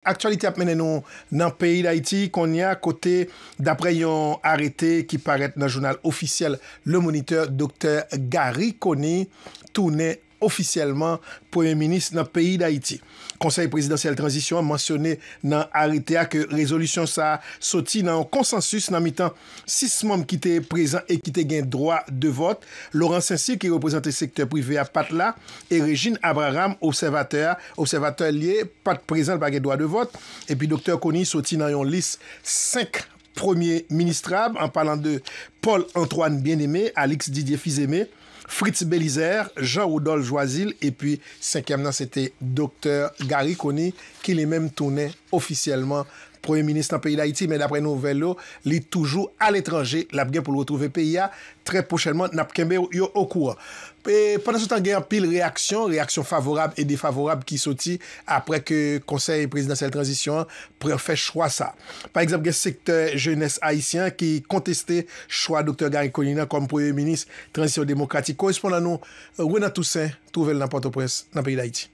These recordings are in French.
Aktualite ap menen nou nan peyi da iti kon ni a kote dapre yon arete ki paret nan jounal ofisyel le moniteur Dr. Gary Connie, toune... ofisyelman premier ministre nan peyi d'Haïti. Konseil présidentiel transition a mensyoné nan Aritea ke rezolution sa soti nan konsensus nan mitan 6 mom ki te prezent e ki te gen droit de vote. Laurent Saint-Cyr ki reprezenté sektèr privé a Patla e Regine Abraham observateur. Observateur liè pat prezent bagè droit de vote. E pi Dr. Kony soti nan yon lis 5 premier ministrable an palan de Paul Antoine Bien-Aimé Alex Didier Fizémé Fritz Bélisère, Jean-Rodolphe Joisil, et puis cinquième, c'était Dr. Gary Coney, qui les mêmes tournait officiellement premier ministre nan peyi d'Haïti, men d'apre nou vello, li toujou al etranje lap gen pou l'outrouve peyi a, tre pochèlman nap kembe yo okouran. Pendan sou tan gen, pil reaksyon, reaksyon favorab e defavorab ki soti apre ke konsey presidansel transisyon prèfè chwa sa. Par exemple gen sektèr jènes haïsyen ki konteste chwa Dr. Gary Collina kom premier ministre transisyon demokrati korespondan nou, wè nan tousè touvel nan pote pres nan peyi d'Haïti.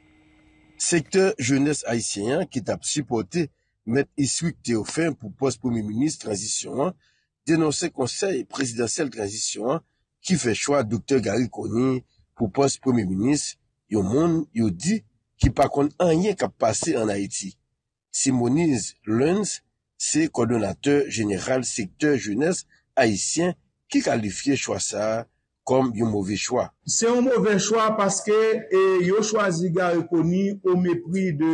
Sektèr jènes haïsyen ki tap sipotei Mèp Iswik Teofen pou pos pou mè munis transisyon an, denonse konsey presidansel transisyon an, ki fè chwa Dr. Garikoni pou pos pou mè munis, yo moun yo di ki pakon an ye kap pase an Haiti. Simonis Lens, se kodonateur jeneral sektèr jènes haïsyen, ki kalifiè chwa sa kom yo mowè chwa. Se yon mowè chwa paske yo chwazi Garikoni o mèpri de...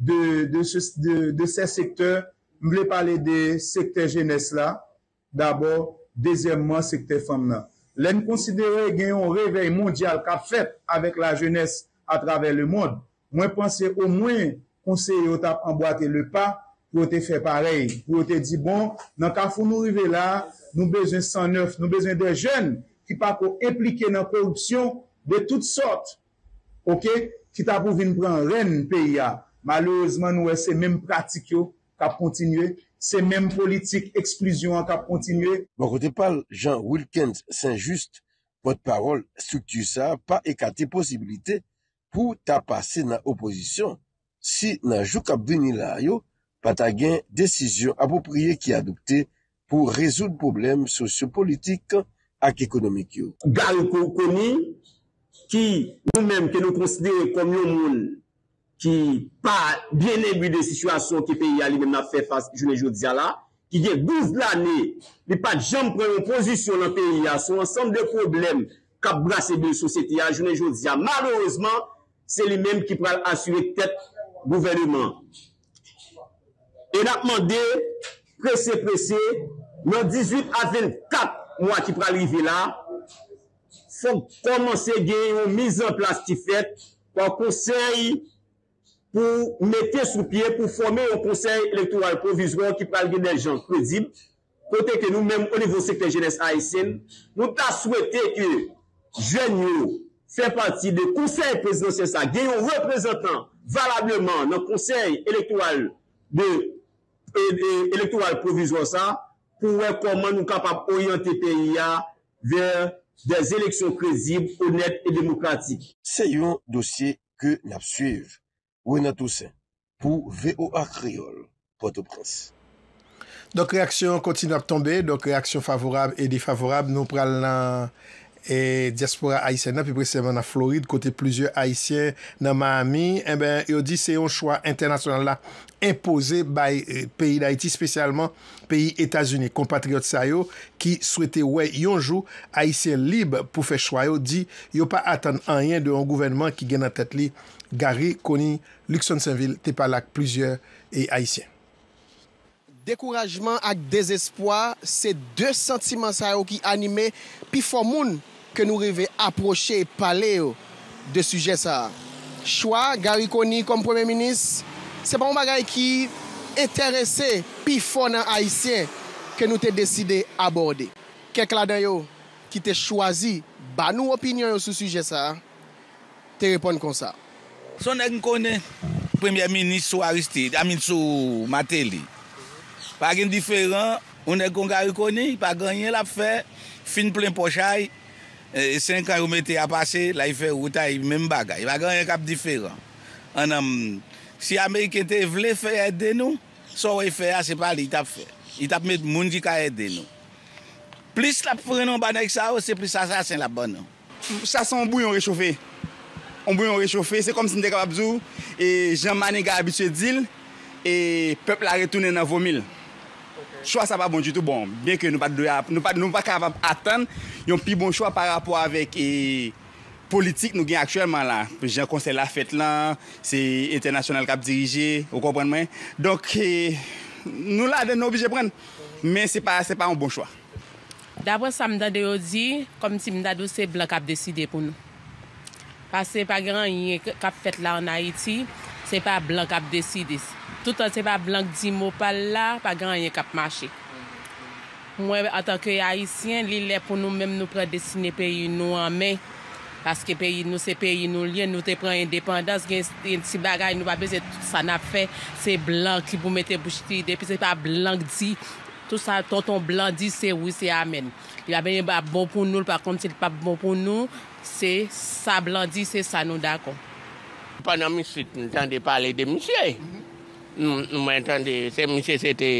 de se sektèr. Mwen vle pale de sektèr jenès la. D'abord, dezemman sektèr fèm nan. Len konsidere gen yon revey mondyal ka fèt avèk la jenès a travèl le moun. Mwen pansè o mwen konsè yon tap anboate le pa pou ote fè parey. Pou ote di bon, nan ka foun nou rive la, nou bezèn 109, nou bezèn de jen, ki pa pou implike nan korupsyon de tout sort. Ok? Ki ta pou vin pran ren piya. Malouzman nouè se mèm pratik yo kap kontinye, se mèm politik eksplizyon kap kontinye. Mwen bon, kote pal Jean Wilkens Saint-Just, pot parol stuktu sa pa ekate posibilite pou ta pase nan oposisyon. Si nan jou kap veni la yo, pata gen desisyon apopriye ki adopte pou rezout problem sosyo-politik ak ekonomik yo. Gal kon koni ki nou mèm ke nou prosede kom yo moul. ki pa biye nebi de sisywasyon ki peyi a li men a fe fase, jounen joun diya la, ki gen 12 lane, li pa jom pre yon pozisyon nan peyi a, son ansan de problem kap glase de sou seti a, jounen joun diya, malourezman, se li men ki pral asywe tet gouveneman. E na pman de, prese prese, nan 18 aven 4 mwa ki pral li vi la, son komanse gen yon mizan plastifet, kon konsey, pou mette sou pie, pou formé yon konsey elektoral provizyon ki pral genel jan kredib, kote ke nou mèm o nivou sekte genes Aysen, nou ta souwete ke jen nou fè pati de konsey euh, prezidonsen euh, sa, gen yon reprezentant valableman nan konsey elektoral provizyon sa, pou wèk poman nou kapap oyante teya ver des eleksyon kredib, honet et demokratik. Se yon dosye ke nab suive, Ou eh euh, en a tousen, pou VOA Kriol, Port-au-Prince. Donk reaksyon kontinu ap tombe, donk reaksyon favorab e defavorab, nou pral nan diaspora Haitien nan, pi presenman nan Floride, kote plizye Haitien nan Miami, en ben yo di se yon chwa internasyonal la impose bay peyi d'Haiti, spesyalman peyi Etasunye, kompatriot sayo, ki swete we yonjou Haitien libe pou fe chwayo, yo di yo pa atan anyen de yon gouvenman ki gen an tete li, Gary Koni, Luxon Saint-Ville, te pale ak plizye e Haitien. Dekourajman ak dezespoi, se de sentimen sa yo ki anime pi fon moun ke nou reve aproche pale yo de suje sa. Chwa, Gary Koni kom premier minis, se bon bagay ki enterese pi fon nan Haitien ke nou te deside aborde. Kek la dayo ki te chwazi banou opinyon yo sou suje sa, te repon kon sa. Son ek konen premier minis sou Aristide, aminsou Mateli. Pa gen diferan, un ek kon ka rekonen, pa ganyen la fe, fin plen pochay, e sen kan remete a pase, la i fe woutay men bagay. Pa ganyen kap diferan. An am, si Amerikente vle fe yade nou, sou yade fe yase pali itap fe. Itap met mounji ka yade nou. Plis la prenon banan ek sa ou, se plis sa sa sen la banan. Sa san bouyon rechoufe. On bou yon rechofre, se kom si n de kap ap zou, jen mani ga abitue dil, pepl a retounen nan vomil. Chwa sa pa bon joutou, bon, bien ke nou pa kap ap atan, yon pi bon chwa pa rapo avèk politik nou gen akchouèlman la. Jen konse la fèt lan, se internasyonal kap dirije, ou kompren men. Donk, nou la den nou obije pren, men se pa an bon chwa. Dapwa samdan de ozi, kom si m dadou se blan kap deside pou nou. Pas se pa gran yon kap fet la an Haiti, se pa blan kap desi dis. Tout an se pa blan ki di mou pal la, pa gran yon kap mache. Mwen an tanke Haitien, li le pou nou menm nou pre desine peyi nou anmen. Paske peyi nou se peyi nou liye, nou te pre independans, gen si bagay nou pa be, se tout sa na fe. Se blan ki pou mette bou chiti de, se pa blan ki di, tout sa ton ton blan di, se ou se amen. Y ave yon bab bo pou nou, pa konm se di pap bo pou nou, se sa blandi, se sa nou dako. Panan mi süt, mi tan de pale de mi sè. Nou mwen tan de, se mi sè, se te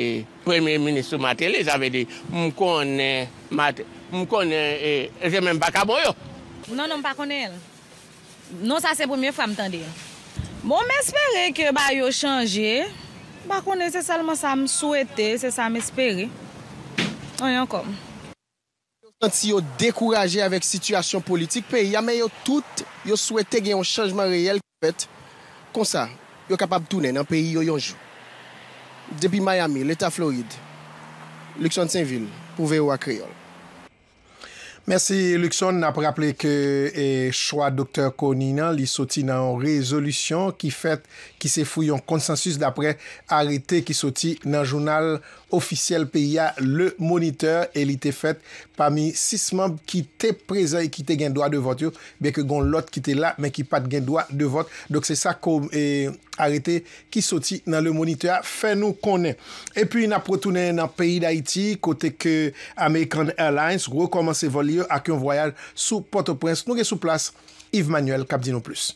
premye ministou ma tè le, sa ve de, mou kon, mou kon, jè men baka bo yo. Non, non pa kon el. Non sa se premye fra mwen tan de. Bon, mè espere ke ba yo chanje, ba kon, se salman sa m souwete, se sa m espere. On yon kom. Kansi yo dekouraje avek sityasyon politik, pe yame yo tout yo souwete gen yon chanjman reyel, kon sa, yo kapab toune nan peyi yo yonjou. Depi Miami, l'Etat Floride, Luxon-Saint-Ville, pouveyo akriol. Mersi Luxon, na praple ke e eh, chwa Dr. Kornina li soti nan rezolusyon ki fet ki se fuyon konsensus dapre arete ki soti nan jounal Rwanda. ofisyel pe ya le moniteur e li te fet pa mi sis mamb ki te preza e ki te gen doa de vot yo, beke gon lot ki te la men ki pat gen doa de vot. Dok se sa kom e arete ki soti nan le moniteur a fe nou konen. E pi na protounen nan peyi da iti kote ke American Airlines rekomans evoli yo ak yon voyaj sou Port-au-Prince nou ge sou plas Yves Manuel, Kapdino Plus.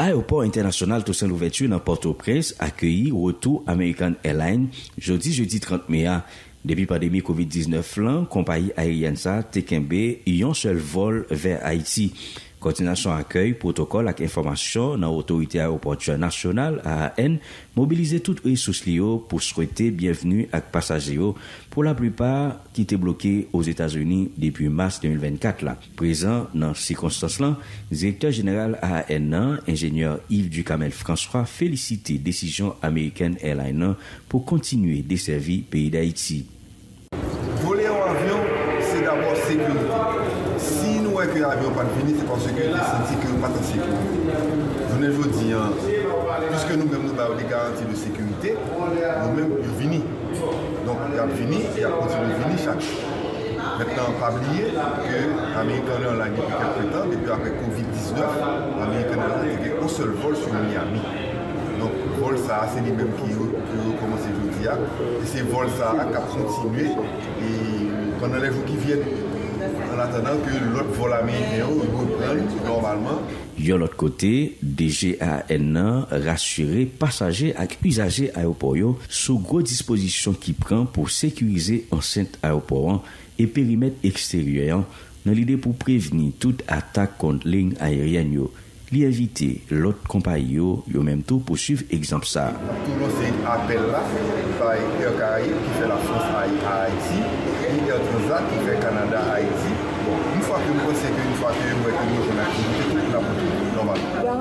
Ayopor Internasyonal Tosan Louvetu nan Port-au-Presse akyeyi Wotou American Airlines jodi-jodi 30 Mea. Depi pandemi COVID-19 lan, kompayi a Yansa, Tekenbe yon sel vol ver Haïti. Kontinasyon akèy, protokol ak informasyon nan Otorite Aeroportua Nasyonal, AAN, mobilize tout resous liyo pou swete bienvenu ak pasajiyo pou la plupar ki te bloke o Zetazouni depi mars 2024 la. Prezant nan sikonstans lan, Zetazoun general AAN nan, enjènyor Yves Ducamel-François, felisite desisyon Ameriken Airline nan pou kontinuy deservi peyi d'Aiti. Vole ou avyon? avions pas fini, c'est parce que c'est que pas en sécurité. Je ne vous dis, puisque nous-mêmes nous avons des garanties de sécurité, nous-mêmes nous finis. Donc il a fini et il a continué de finir chaque jour. Maintenant, pas oublier que l'Américain en l'année depuis quelques temps, depuis après Covid-19, l'Américain en a eu un seul vol sur Miami. Donc, vol ça, c'est les mêmes qui ont commencé aujourd'hui. Et ces vols, ça a continué et pendant les jours qui viennent. an atenan ke lot volame yon yon lot kote DG AN nan rasyure pasaje ak usaje aeropor yon sou go disposition ki pran pou sekurize ansent aeroporan e perimet eksteryon nan lide pou preveni tout atak kont len aeryan yon li evite lot kompa yon yon menm tou pou suv ekzamsa tout lon se apel la fay yon kari ki se la fos ay a eti qui fait Canada-Haïti. Bon, une fois que vous pensez qu'une fois que vous êtes une activité,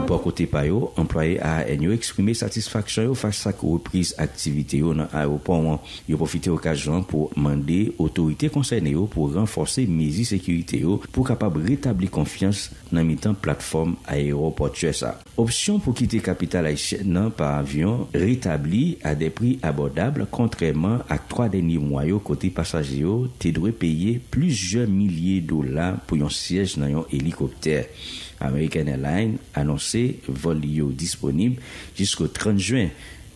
Po kote payo, employe a enyo eksprime satisfaksyon yo faksak repris aktivite yo nan aeropon wan. Yo profite okajon pou mande otorite konsen yo pou renfose mezi sekurite yo pou kapab retabli konfians nan mitan platform aeroport USA. Opsyon pou kite kapital a ishet nan par avyon, retabli a depri abodable kontreman a kwa deni mwayo kote pasaje yo, te dwe peye plusje milye dola pou yon siyej nan yon helikopter. American Airlines anonsè vol yo disponib jisko 30 juen.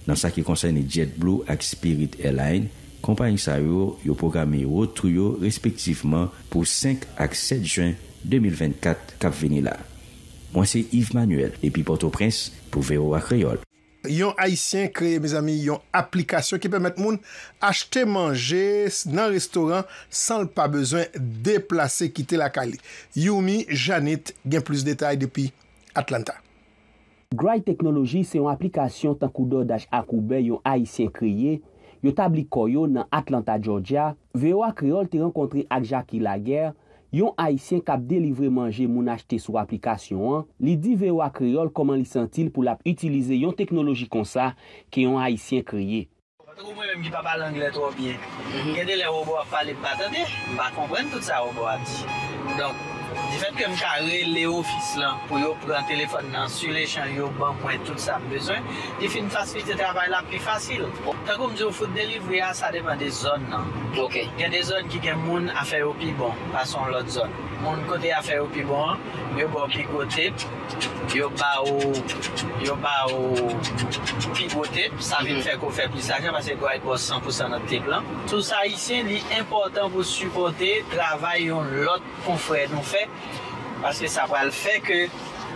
Dans sa ki konsenye JetBlue ak Spirit Airlines, kompany sa yo yo programe yo truyo respektiveman pou 5 ak 7 juen 2024 kap veni la. Mwen se Yves Manuel epi Port-au-Prince pou veyo ak reyol. Yon haisyen kreye, miz ami, yon aplikasyon ki pemet moun achte manje nan restoran san l pa bezwen deplase kite lakali. Yumi, Janet gen plus detay depi Atlanta. Grail Teknologi se yon aplikasyon tankou do dash akoube yon haisyen kreye. Yo tabli koyo nan Atlanta, Georgia. Vewa kreol te renkontre ak Jackie Lager. Yon Haitien kap delivre manje moun achete sou aplikasyon an, li di vewa kriol koman li sentil pou lap itilize yon teknologi konsa ki yon Haitien kriye. Le fait que j'ai les offices pour prendre le téléphone sur les champs, yo, ban, point, tout ça, besoin, il fait une facilité de travail la plus facile. Quand je dis que je ça dépend des zones. Il y a des zones qui ont des gens qui au plus bon, passons l'autre zone. Mon côté a fait au pipoin, il y a un pipoin, il y a un pipoin. Ça veut dire qu'on fait plus d'argent parce que y a 100% de notre plan. Tout ça ici, c'est important pour supporter le travail qu'on fait, parce que ça va le faire que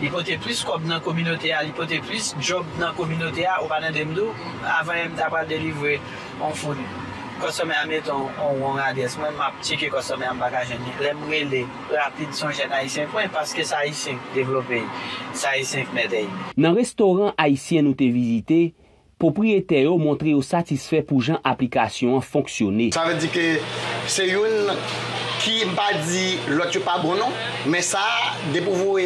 l'hypothèse plus, dans la communauté, l'hypothèse plus, le dans la communauté, on va dans avant d'avoir délivré un konsome a meton ou an ades. Mwen map ti ki konsome an bagaj an di. Lèm mwè lè, lè apid son jen ayisyen pwen paske sa ayisyen devlopè. Sa ayisyen fmedè yon. Nan restoran ayisyen nou te vizite, popriyete yo montre yo satisfè pou jan aplikasyon an fonksyonè. Sa vè di ke se yon ki mpa di lò tupabounon, mwen sa depouvouè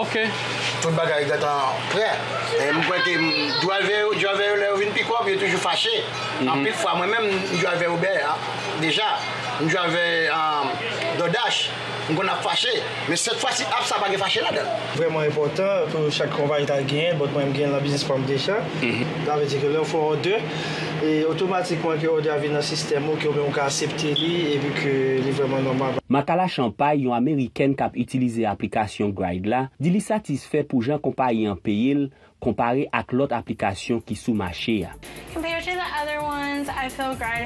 Ok. Tout le bagage est le moi toujours fâché. En mhm. plus même Nou javè um, do dash, nou kon ap fachè, men set fwa si ap sa pa ge fachè la gen. Vreman important pou chak kon vay ta gen, bot mwen gen la business foundation. Mhm. La ve di ke lè ou fwa ou dè, e otomatikman ki ou dè avè nan sistèm ou ki ou mè ou ka aseptè li, e bi ke li vreman normal. Makala Champagne, yon Ameriken kap itilize aplikasyon Grygla, di li satisfè pou jan kompanyen peyèl, kompare ak lot aplikasyon ki sou ma che ya.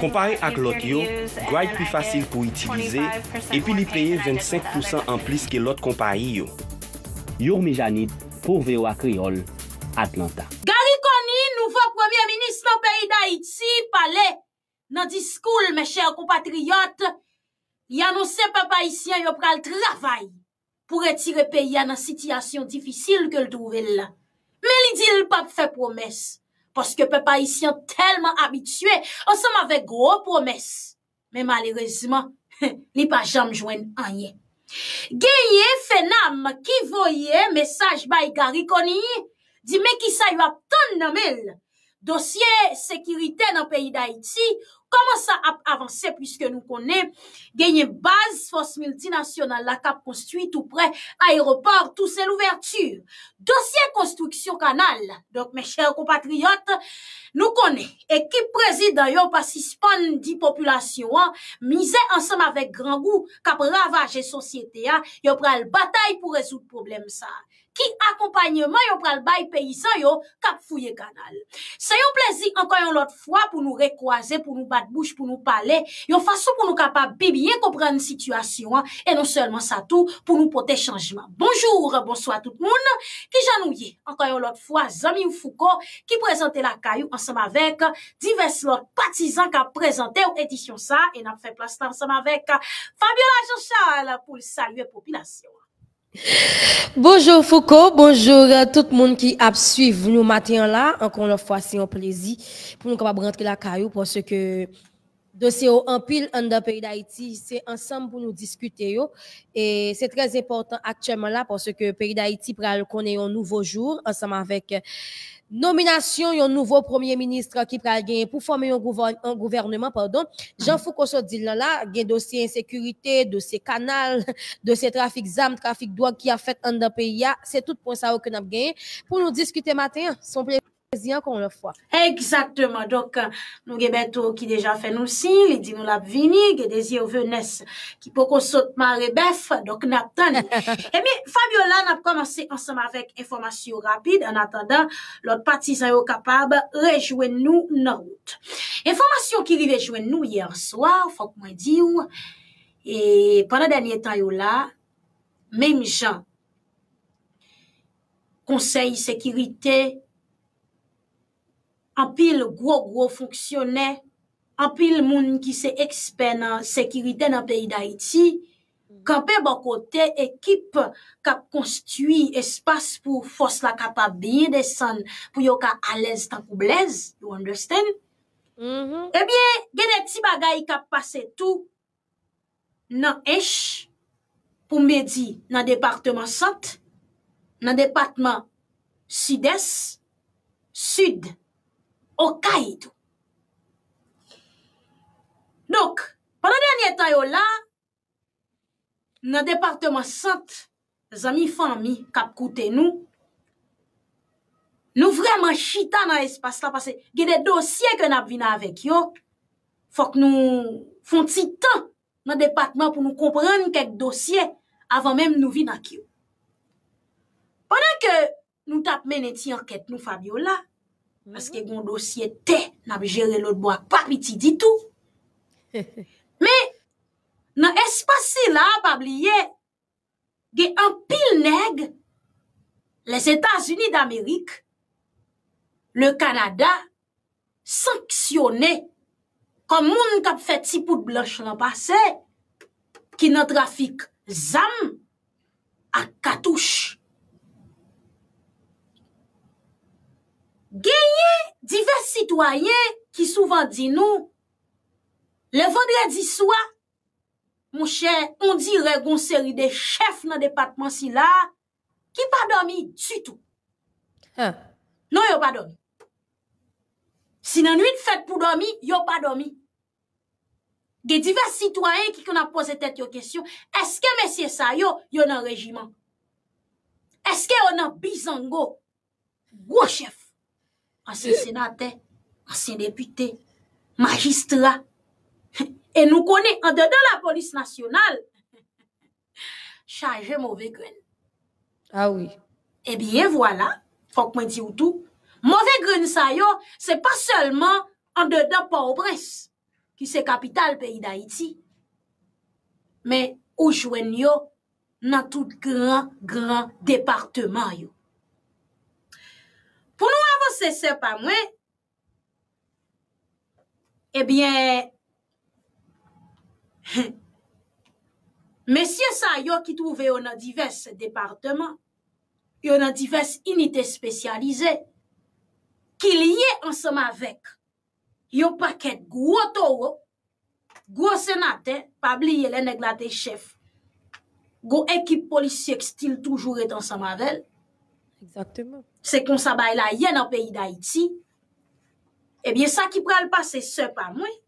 Kompare ak lot yo, Gryde pi fasil pou itilize, epi li peye 25% an plis ke lot kompare yo. Yor mi janid, pou vewa kriol, Atlanta. Gary Connie, nouvo premier ministro peyi da iti, pale nan di skoul, me chèr kompatriyot, ya nou se papayisyen yo pral travay pou retire peyi ya nan sityasyon difisil ke ldouvel la. Men li di l pa pfe promes, poske pe pa y si an telman abitue, an seman ve gro promes. Men malerezman, li pa jam jwen anyen. Gyeye fenam ki voye mesaj bay garikoni, di men ki say wap ton namil. Dosye sekirite nan peyi da iti, koman sa avanse pwiske nou kone, genye baz fos multinasyonan la kap konstwi tout pre, aero par, tout se l'ouverture. Dosye konstruksyon kanal, dok men chèr kompatriot, nou kone, ekip prezidanyon pasi span di populasyon, mize ansam avek gran gou kap ravaje sosyete a, yo pre al batay pou rezout problem sa. ki akompanyeman yon pral bay peyizan yon kap fouye kanal. Se yon plezi ankayon lot fwa pou nou rekwaze, pou nou batbouche, pou nou pale, yon fason pou nou kapab bibye, kopre an sitwasyon an, e non selman sa tou pou nou pote chanjman. Bonjou, bonsoy a tout moun, ki janou ye ankayon lot fwa, Zamin Fouko ki prezante la kayou ansam avek divers lot patizan ka prezante ou edisyon sa, e nam fe plasta ansam avek Fabiola Jonshal pou salye popinasyon. Bonjour Foucault, bonjour à tout le monde qui a suivi nous matin là. Encore une fois, c'est un plaisir pour nous capables rentrer la caillou parce que dossier en pile pays d'Haïti, c'est ensemble pour nous discuter et c'est très important actuellement là parce que pays d'Haïti le connaît un nouveau jour ensemble avec nomination yon nouveau premier ministre qui pral gagner pour former un gouvernement, pardon, Jean Foucault so di de la, gen de insécurité dossier de trafic trafic zam, trafic drogue qui a fait qui C'est pays, tout pour ça que nous gagné pour Pour nous discuter matin, vous plaît. Ziyan kon lè fwa. Eksaktèman. Dok nou gebetou ki deja fè nou si. Li di nou lap vini. Ge dezye ou vè nès. Ki pou kon sotman rebef. Dok natan. E mi Fabiola nap komanse ansama vek informasyon rapide. An atandan, lòt pati zan yo kapab rejouen nou nanout. Informasyon ki li rejouen nou yè an soa. Fòk mwen di ou. E pwana denye tan yo la, mèm jan. Konsey sekirite, konsey, apil gwo-gwo fonksyonè, apil moun ki se eksper nan sekiritè nan peyi da iti, kape bakote ekip ka konstwi espas pou fos la kapa biye de san pou yo ka alez tan koublez, you understand? Mm-hmm. Ebyen, gen eti bagay ka pase tou nan esh pou mbedi nan departement sant, nan departement sudès, sud, Okay itou. Dok, panade anye tayo la, nan departement sante, zami fanmi kap koute nou, nou vreman chita nan espas la, pase gede dosye ke nap vina avek yo, fok nou fon ti tan nan departement pou nou komprene kek dosye avan menm nou vina ki yo. Panade ke nou tap men eti anket nou Fabiola, naske gondosye te nabjere lotbo ak papiti ditou. Me, nan espasi la, pabliye, ge an pil neg, les Etats-Unis d'Amerik, le Kanada, sanksyone, kon moun kap fet sipout blanche nan pase, ki nan trafik zan ak katouche. Genye, divers sitwanyen ki souvan di nou, le vendredi souwa, mouche, on di regonseri de chef nan departement si la, ki pa domi, tsu tou. Non yo pa domi. Si nan yon fèt pou domi, yo pa domi. Genye, divers sitwanyen ki kon apose tèt yo kesyon, eske mesye sa yo, yo nan rejiman. Eske yo nan bizango, go chef. ansyen senate, ansyen depute, magistra, e nou konen an dedan la polis nasyonal, chanje mouve gwen. A ah oui. E biye, wala, fok mwen di woutou, mouve gwen sa yo, se pa selman an dedan pa obres, ki se kapital peyi da iti, me oujwen yo nan tout gran, gran departement yo. pou nou avonsese pa mwen, ebyen, mesye sa yo ki touve yon an divers departement, yon an divers unité spesyalize, ki liye ansama vek, yo paket gwo towo, gwo senate, pabliye le neglate chef, gwo ekip polisyek stil toujou et ansama vel, Se kon sabay la ye nan peyi da iti, ebyen eh sa ki pral pa se sep a mwen.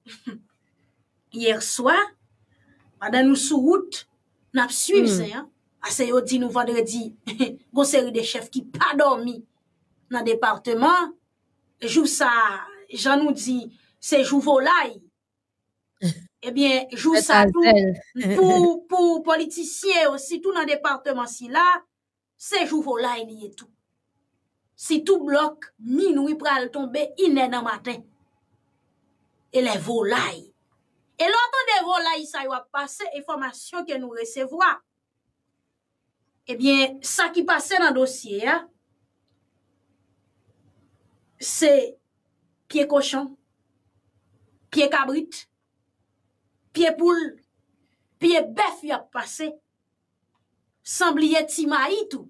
Yer swa, badan nou sou wout, nap suiv se. Hmm. Ase ah, yo di nou vandredi, gonseri de chef ki pa dormi nan departement. Jou sa, jan nou di, se jou volay, ebyen eh jou sa pou politisye osi tou nan departement si la. Sejou volay niye tou. Si tou blok, minou i pral tombe, inè nan maten. E le volay. E loutan de volay sa yo ap pase, e formasyon ke nou resevwa. Ebyen, sa ki pase nan dosye ya, se pie koshon, pie kabrit, pie poule, pie bef yo ap pase, Samb liye timayi tou,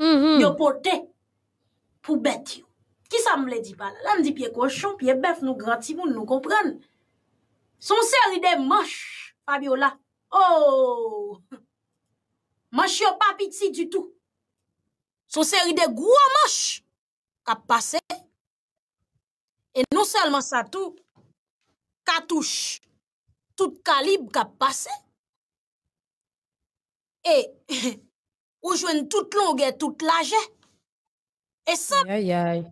mm-hmm. yo pote pou bet yo. Ki sa m le di pa la? La m di piye koshon, piye bef nou granti moun nou kompren. Son seri de mosh, Fabiola, ooo, oh! mosh yo pa piti du tou. Son seri de gwa mosh, ka pase, e nou selman sa tou, katouche, tout kalib ka pase, E, ou jwen tout longe, tout laje, e san... Ayayay.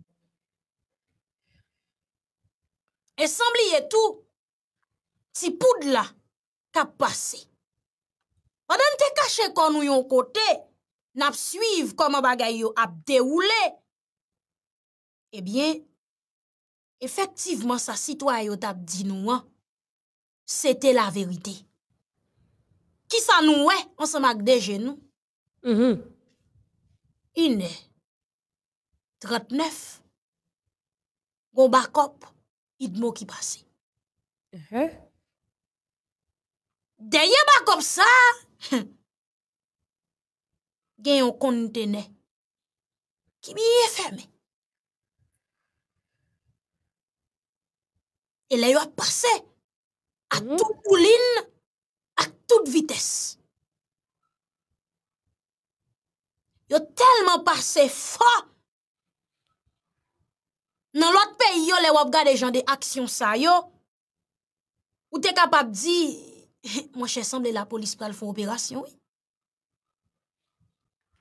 E san liye tou, ti poud la, ka pase. Wadan te kache kon nou yon kote, nap suiv koman bagay yo ap de oule. E bien, efektivman sa sitwa yo tap di nou an, se te la verite. ki sa nou we, an se mak deje nou. Mm-hmm. Inè, 39, gò bakop, idmò ki basi. Mm-hmm. Deye bakop sa, gen yon kontene, ki miye fème. E le yon pase, a mm-hmm. tout koulin, tout vitès. Yo telman pa se fa, nan lot pe yo le wap gade jan de aksyon sa yo, ou te kapap di, mwen chè sanble la polis pral fon operasyon.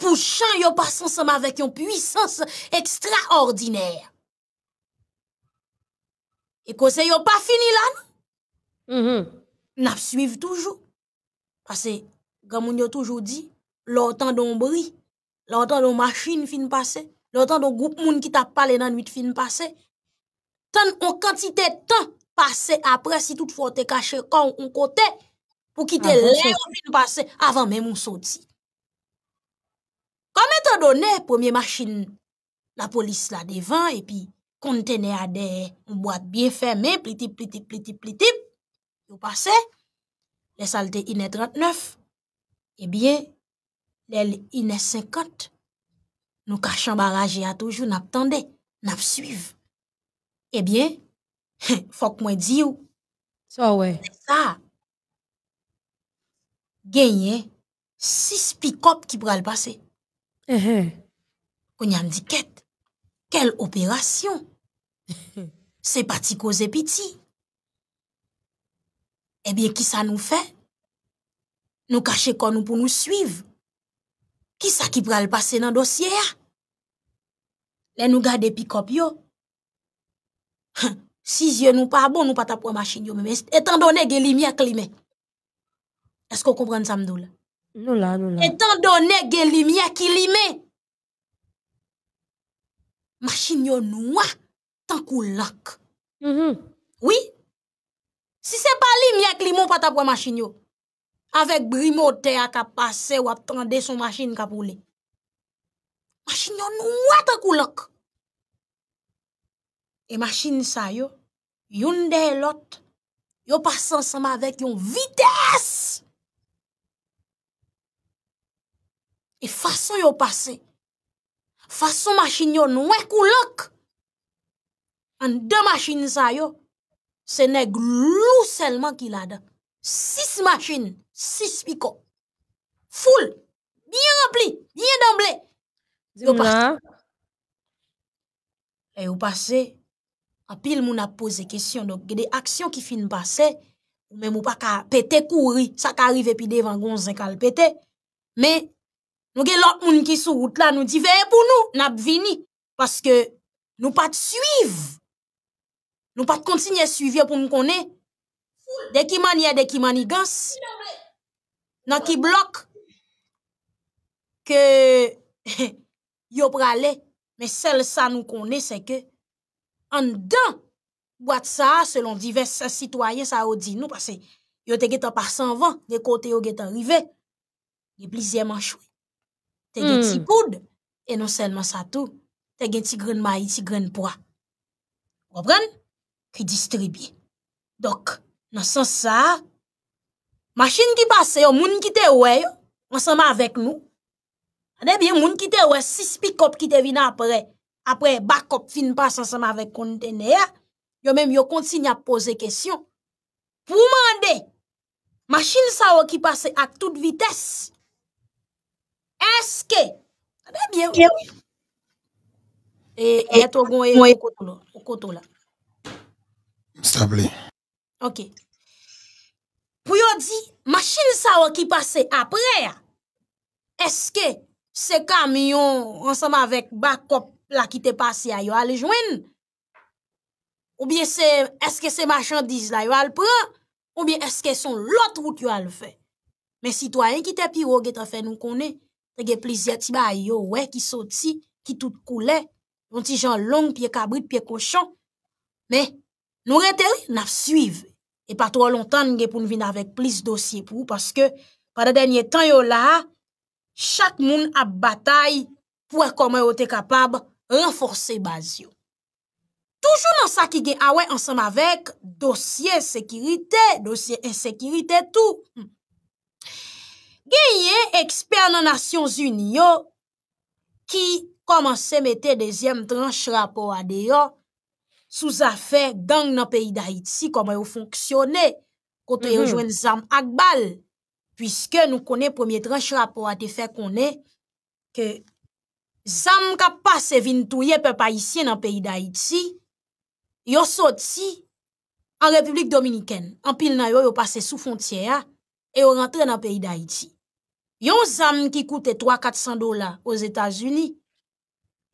Pouchan yo pa sanse ma vek yon pwisans ekstra ordine. E kose yo pa fini lan, non? mm-hmm. nap suiv toujou. Pase, gwa moun yo toujou di, lor tan don brie, lor tan don machine fin pase, lor tan don goup moun ki ta pale nan wite fin pase, tan on kantite tan pase apre si tout fote kache kon on kote pou kite le on fin pase avan men moun soti. Kame tan donen, pwemye machine, la polis la devan, e pi kontene ade, moun boate bien feme, plitip, plitip, plitip, plitip, yo pase. Desalte inè 39, ebyen, del inè 50, nou kachan barajè a toujou nap tendè, nap suiv. Ebyen, eh fok mwen di ou. Sa ouè. Desa, genyen, 6 pikop ki pral pase. Ehe. Uh-huh. Konyan di ket, kel operasyon? Se pati koze piti. Eh bien, qui ça nous fait Nous cacher quoi nous pour nous suivre Qui ça qui le passer dans le dossier ah? Là, nous garder pick-up, yo. Hein, si yeux nous pas bon, nous pas taper machine, yo. Mais étant donné que lumière climé. Est-ce qu'on comprend ça, Mdoul Nous là, nous là. Étant donné que lumière qui limait. Machine yon noua, tant qu'ou lac. -hmm. Oui, Si se pa li, mi ak li moun patap wè machin yo. Awek brimote atap pase, wap tande son machin kapou li. Machin yo nou wè takou lak. E machin sa yo, yon de lot, yo pase ansama wèk yon vites. E fason yo pase, fason machin yo nou wèk ou lak. An de machin sa yo. ce n'est nous seulement qu'il a Six machines, six picots. Full, bien rempli, bien d'emblée. Et au passé, à pile moun a posé question donc il y des actions qui fin passer ou même ou pas ka péter courir, ça qui arrive puis devant gonzin ka péter. Mais nous gen l'autre moun qui sur route là nous dit pour nous, n'a vini parce que nous pas suivre Nou pat kontinye suivye pou nou konen. Dek ki manye, dek ki manye gans. Nan ki blok. Ke yo prale. Men sel sa nou konen se ke an dan wad sa selon divers sa sitwayen sa ou di nou. Pase yo te getan par sanvan de kote yo getan rive. Ye blizye man chwe. Te geti hmm. poud. E non selman sa tou. Te geti gren mayi, ti gren pwa. Wapren? Wapren? ki distribye. Dok, nan sens sa, masin ki pase yo, moun ki te oue yo, ansama avèk nou, anè biye, moun ki te oue, sis pikop ki te vina apre, apre bakop fin pas ansama avèk kontene, yo mèm yo konti nya pose kesyon. Pou mande, masin sa oue ki pase ak tout vites, eske, anè biye, anè biye, eto gwenye, okoto la, Ok. Pour yon dit, machine sa ou qui passe après, est-ce que ce camion, ensemble avec backup la qui te passe à yon, allez Ou bien est-ce que ces marchandises là, yon al prend? Ou bien est-ce que son l'autre route yon al fait? Mais citoyens qui te piro, get te fait nous connaître, te plusieurs ti ba yon, ouais, qui sorti, qui tout coulait, yon ti gens long, pied cabrit, pied cochon. Mais, Nou reteri naf suiv, e pa tro lontan nge pou nou vina vek plis dosye pou, paske pa da denye tan yo la, chak moun ap batay pou ak koman yo te kapab renforse baz yo. Toujou nan sa ki gen awen ansam avek, dosye, sekirite, dosye, esekirite, tou. Hmm. Genye eksper nanasyon zun yo, ki koman se mette dezyem tranche rapor a deyo, sou zafè gang nan peyi d'Haïti komè yo fonksyonè kontè yo jwen zam akbal, pwiske nou konè pwemye tranche rapor atè fè konè ke zam ka pase vin touye pe pa isye nan peyi d'Haïti, yo soti an Republik Dominikèn, an pil nan yo yo pase sou fontyè ya, yo rentre nan peyi d'Haïti. Yon zam ki koute 300-400 dola os Etats-Unis,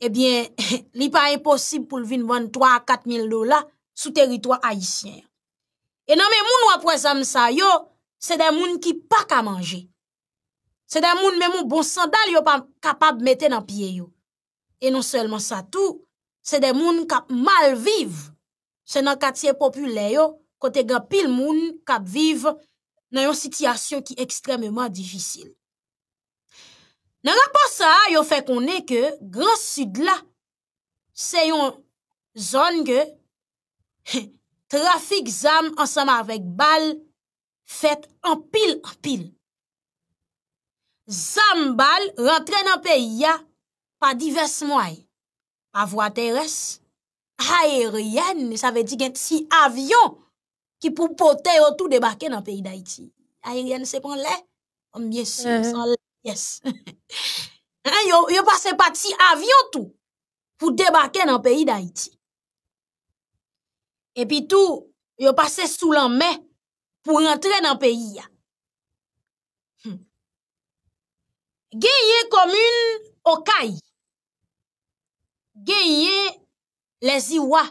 Ebyen, eh li pa imposib pou lvin 23-4 mil do la sou teritwa Haitien. E nan men moun wap wèz amsa yo, se den moun ki pa ka manje. Se den moun men moun bon sandal yo pa kapab mette nan piye yo. E non selman sa tou, se den moun kap mal vive. Se nan katiye popule yo, kote gapil moun kap vive nan yon sityasyon ki ekstrememan difisil. Nè rè pa sa yo fè konè ke Grand Sud la Se yon zon ke Trafik zan Ansem avèk bal Fèt anpil anpil Zan bal Rantre nan peyi ya Pa divers mway Pa vwa teres Ayeryen, sa ve di gen ti avyon Ki pou potè O tou debake nan peyi da iti Ayeryen se pon lè Om yesi, se eh. pon lè Yes. Vous hein, yo, passé parti avion tout pour débarquer dans le pays d'Haïti. Et puis tout, yo passe sous la main pour rentrer dans le pays. avez une hmm. commune Okaï. Gagné les Iwa.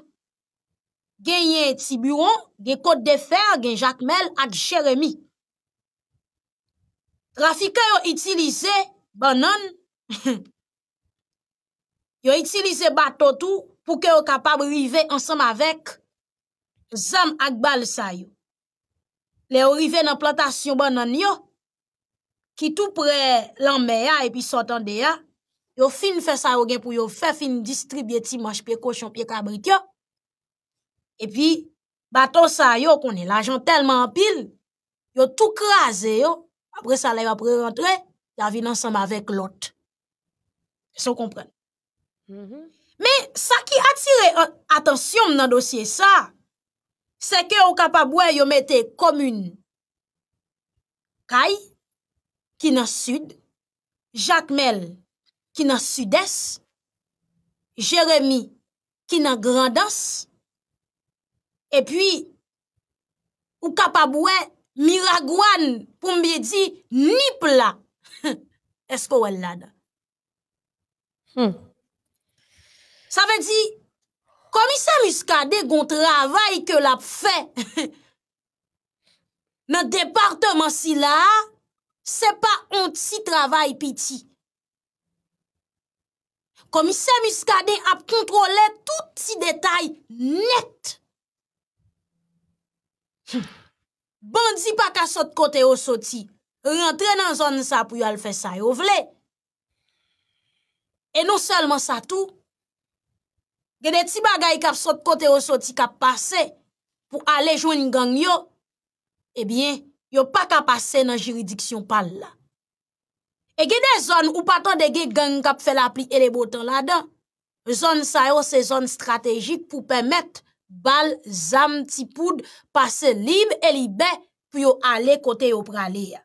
Gagné Tiburon. des Côte de Fer. Gagné Jacques Mel. Jérémy. Rafi ke yo itilize banan, yo itilize baton tou pou ke yo kapab rive ansam avek zam ak bal sa yo. Le yo rive nan plantasyon banan yo, ki tou pre lanbe ya epi sotan de ya, yo fin fe sa yo gen pou yo fe fin distribye ti mosh piye koshon piye kabrit yo, epi baton sa yo konen lagen telman pil, yo tou kraze yo, apre sa la yon apre rentre, yon avi nan samba vek lot. Se yon kompren. Men, mm-hmm. sa ki atire euh, atensyon nan dosye sa, se ke ou kapabouè yon mette komoun. Kay, ki nan sud, Jacques Mel, ki nan sudes, Jérémy, ki nan grandas, epi, ou kapabouè mi ragouan pou mbe di nip la esko wèl lade. Hmm. Sa ve di, komise miskade goun travay ke lap fe, nan departement si la, se pa onti travay peti. Komise miskade ap kontrole touti detay net. Hmm. Bandi pa ka sot kote yo soti, rentre nan zon sa pou yo alfe sa yo vle. E non selman sa tou, genet si bagay kap sot kote yo soti kap pase pou ale jwen yon gang yo, ebyen, yo pa kap pase nan jiridiksyon pal la. E genet zon ou patan de genet gang kap fe la pli ele botan la dan, zon sa yo se zon strategik pou pemet bal zam ti poud pase lib e libe pou yo ale kote yo prale ya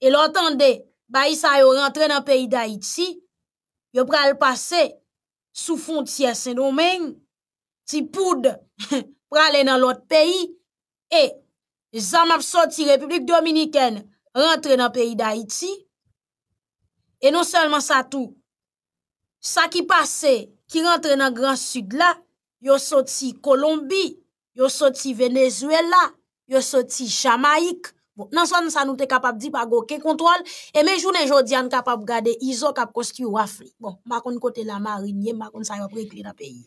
e lotande ba isa yo rentre nan peyi da iti yo prale pase sou fontia seno men ti poud prale nan lot peyi e zam ap soti republik dominiken rentre nan peyi da iti e non selman sa tou sa ki pase ki rentre nan gran sud la yo sorti Colombie, yo sorti Venezuela, yo sorti Jamaïque. Bon, non ça nous te capable di pas aucun contrôle et mes journées capables de garder iso cap construire wafli. Bon, ma kon côté la marine, ma contre ça y a régler le pays.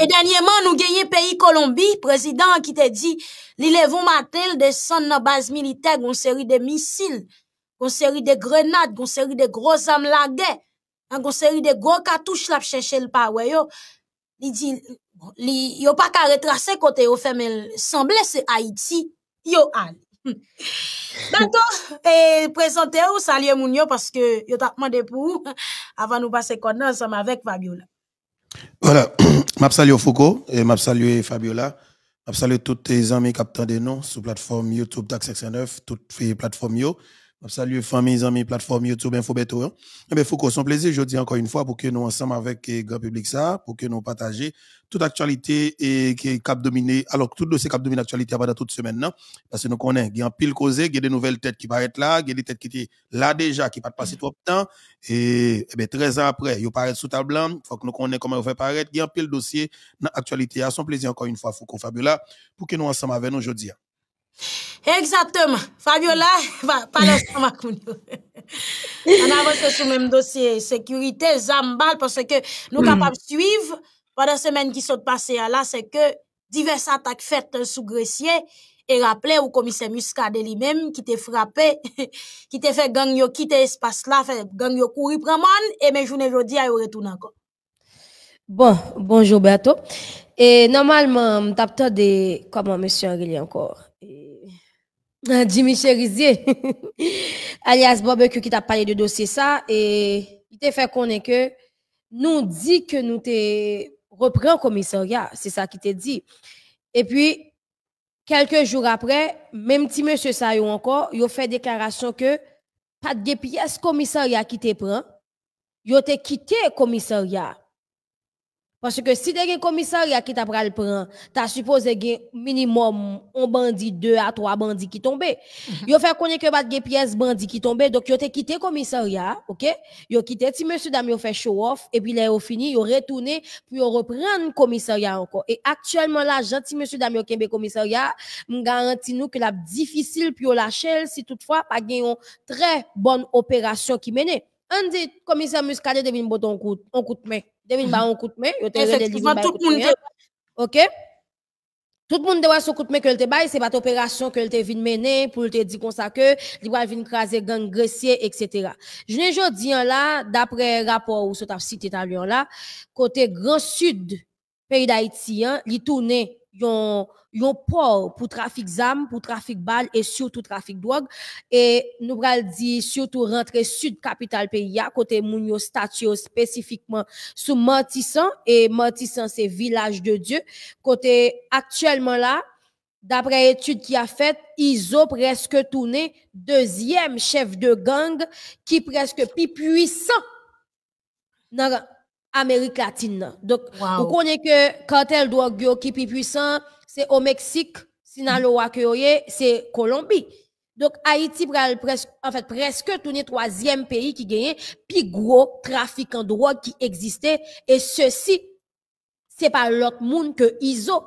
Et dernièrement, nous le pays Colombie, président qui te dit, l'ilevon matel descend dans base militaire, une série de missiles, une série de grenades, une série de gros armes la guerre, une série de gros cartouches la chercher le yo. Li di, li, yo pa ka retrase kote yo femel, semble c'est Haïti yo an. Dato, vous prezante ou salye moun yo que yo demandé pour avant nous passer konan ensemble avec Fabiola. Voilà, map salue Foucault, et m'a saluer Fabiola, M'a salye toutes tes amis qui de sur la plateforme YouTube Tax 69, toutes les plateformes « yo. Salut famille, amis, plateforme YouTube, Info Beto. Hein. Eh bien, faut qu'on plaisir, je dis encore une fois, pour que nous ensemble avec le eh, grand public ça, pour que nous partagions toute actualité et qui est cap dominé, alors tout dossier cap dominé actualité pendant toute semaine, non? Hein. Parce que nous connaissons, il y a un pile causé, il y a des nouvelles têtes qui paraissent là, il y a des têtes qui étaient là déjà, qui pas mm. trop de temps, et, eh bien, 13 ans après, ils paraissent sous table il hein. faut que nous connaissons comment ils fait paraître, il y a un pile dossier dans l'actualité, à son plaisir encore une fois, Foucault Fabula, pour que nous ensemble avec nous, je Exactement. Fabiola, parle ensemble ma nous. On avance sur le même dossier. Sécurité, Zambal, parce que nous sommes capables de suivre pendant la semaine qui s'est passée là, c'est que diverses attaques faites sous Gressier et rappelé au commissaire Muscadet lui-même qui t'a frappé, qui t'a fait gang yo quitter espace là, fait gang yo courir prendre et mes journées aujourd'hui à y retourner encore. Bon, bonjour bientôt. Et normalement, m'tap de comment monsieur Henri encore. Jimmy eh. Cherizier, alias Barbecue qui t'a parlé de dossier ça, et il t'a fait connaître que nous dit que nous te reprenons au commissariat, c'est ça qui t'a dit. Et puis, quelques jours après, même si monsieur Sayo encore, il fait déclaration que pas de pièces commissariat qui te prend, il a quitté commissariat. Parce que si t'as un commissariat qui t'a le prendre, tu supposé minimum un bandit, deux à trois bandits qui tombent. Ils mhm. ont fait connaître que pas de pièces bandits qui tombaient, Donc, ils ont quitté commissariat, ok? Ils ont quitté Si monsieur Damien fait show off. Et puis, là, ils ont fini, ils ont retourné, puis ils ont reprendre commissariat encore. Et actuellement, là, gentil monsieur dame, qui commissariat. Je garantis nous que la difficile, puis la ont si toutefois, pas une très bonne opération qui menait. On dit commissaire Muscadet devine boton coup, on coup de main. Devine mhm. un coup de main, tout le monde OK tout le monde doit son coup de main que te c'est pas opération que te mener pour te dire comme ça que il va craser gang gresser, etc. Je n'ai jodi là d'après rapport ou sur ta cité là côté Grand Sud pays d'Haïti, hein, il tourné yon, ont port pour trafic zam, pour trafic bal et surtout trafic drogue. Et nous va dit surtout rentrer sud capitale pays à côté Mounio statue spécifiquement sous Martissan et Mantisan, c'est village de Dieu. Côté actuellement là, d'après étude qui a faite, Iso presque tourné deuxième chef de gang qui presque plus puissant Amérique latine. Donc, vous on connaît que cartel drogue qui plus puissant, c'est au Mexique, Sinaloa c'est Colombie. Donc, Haïti presque, en fait, presque tout le troisième pays qui gagne, puis gros trafic en drogue qui existait, et ceci, c'est pas l'autre monde que ISO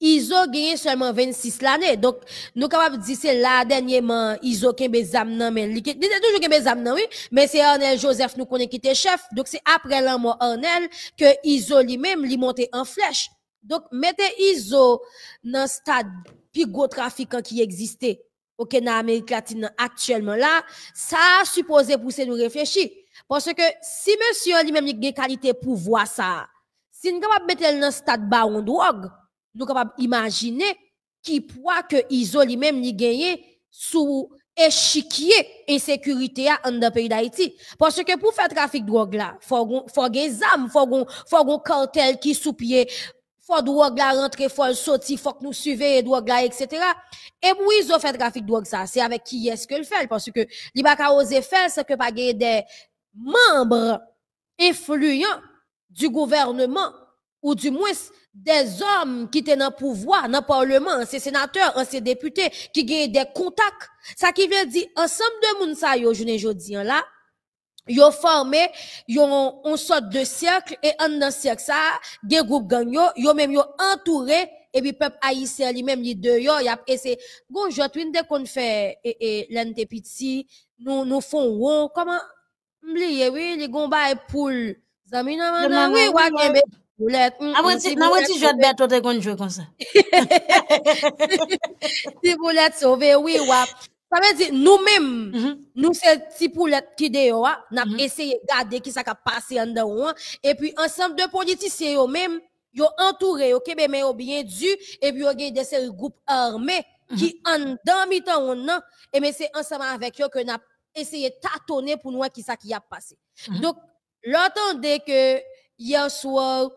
Izo gagné seulement 26 l'année. Donc, nous capables de dire, c'est là, dernièrement, Izo qui a des nan, mais, il était toujours qui nan, oui, mais c'est Arnel Joseph, nous connaît qui était chef. Donc, c'est après la mort Arnel que Izo lui-même, lui monté en flèche. Donc, mettez Izo dans stade plus gros trafiquant qui existait au Canada, Amérique latine actuellement là, ça a supposé pousser nous réfléchir. Parce que si monsieur lui-même, il a qualité pour voir ça, si nous capable mettre dans stade baron drogue, nous capables imaginer qui poids que Iso lui-même ni gagné sous échiquier sécurité en dans pays d'Haïti parce que pour faire trafic drogue là faut faut des armes faut faut un cartel qui sous pied faut drogue là rentrer faut sortir faut que nous surveiller drogue là etc. et pour fait faire trafic drogue ça c'est avec qui est-ce qu'ils le fait parce que n'ont pas osé faire c'est que pas des membres influents du gouvernement ou du moins des hommes qui étaient dans le pouvoir, dans le parlement, ces sénateurs, ces députés, qui ont des contacts. Ça qui veut dire, ensemble de monde, sa yo, dis jodi là, yo formé, yo on sorte de cercle, et en dans cercle ça, des groupes gagnants, yo même yo entouré, et puis peuple haïtien lui-même, il de yo, y a essayé, bon, je nous de qu'on fait, et, et, nous, nous font, comment, oui, les gomba et poule, zamina, oui, Ciboulette. Hum, hum, si je vais te jouer comme ça. Si poulet sauvée, oui, wap. Ça veut dire, nous-mêmes, nous mhm. ces nous, c'est qui est là, nous avons essayé de garder qui s'est passé en dehors. Et puis, ensemble de politiciens, eux-mêmes, même yo entouré, yo kebe mais au bien du et puis yo gagné des groupes armés mhm. qui en dans mi temps on et mais c'est ensemble avec eux que n'a essayé tâtonner pour nous qui ça qui a passé donc -hmm. donc l'entendez que hier soir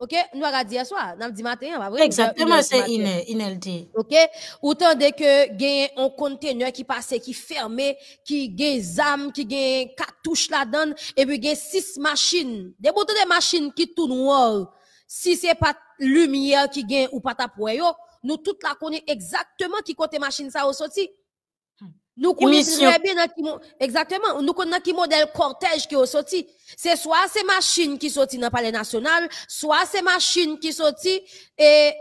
Ok, nous avons dit hier soir, nous avons dit matin, pas vrai? Exactement, c'est Ineldi. Ok, autant de que gagne un conteneur qui passe, qui fermé, qui gagne armes, qui gagne touches là-dedans, et puis gagne six machines. Des boutons de machines qui tournent, si c'est pas lumière qui gagne ou pas ta nous toutes la connaissons exactement qui côté machine ça au sorti. Nous connaissons bien dans exactement, nous connaissons qui modèle cortège qui est sorti. C'est soit ces machines qui sorti dans le palais national, soit ces machines qui sorti et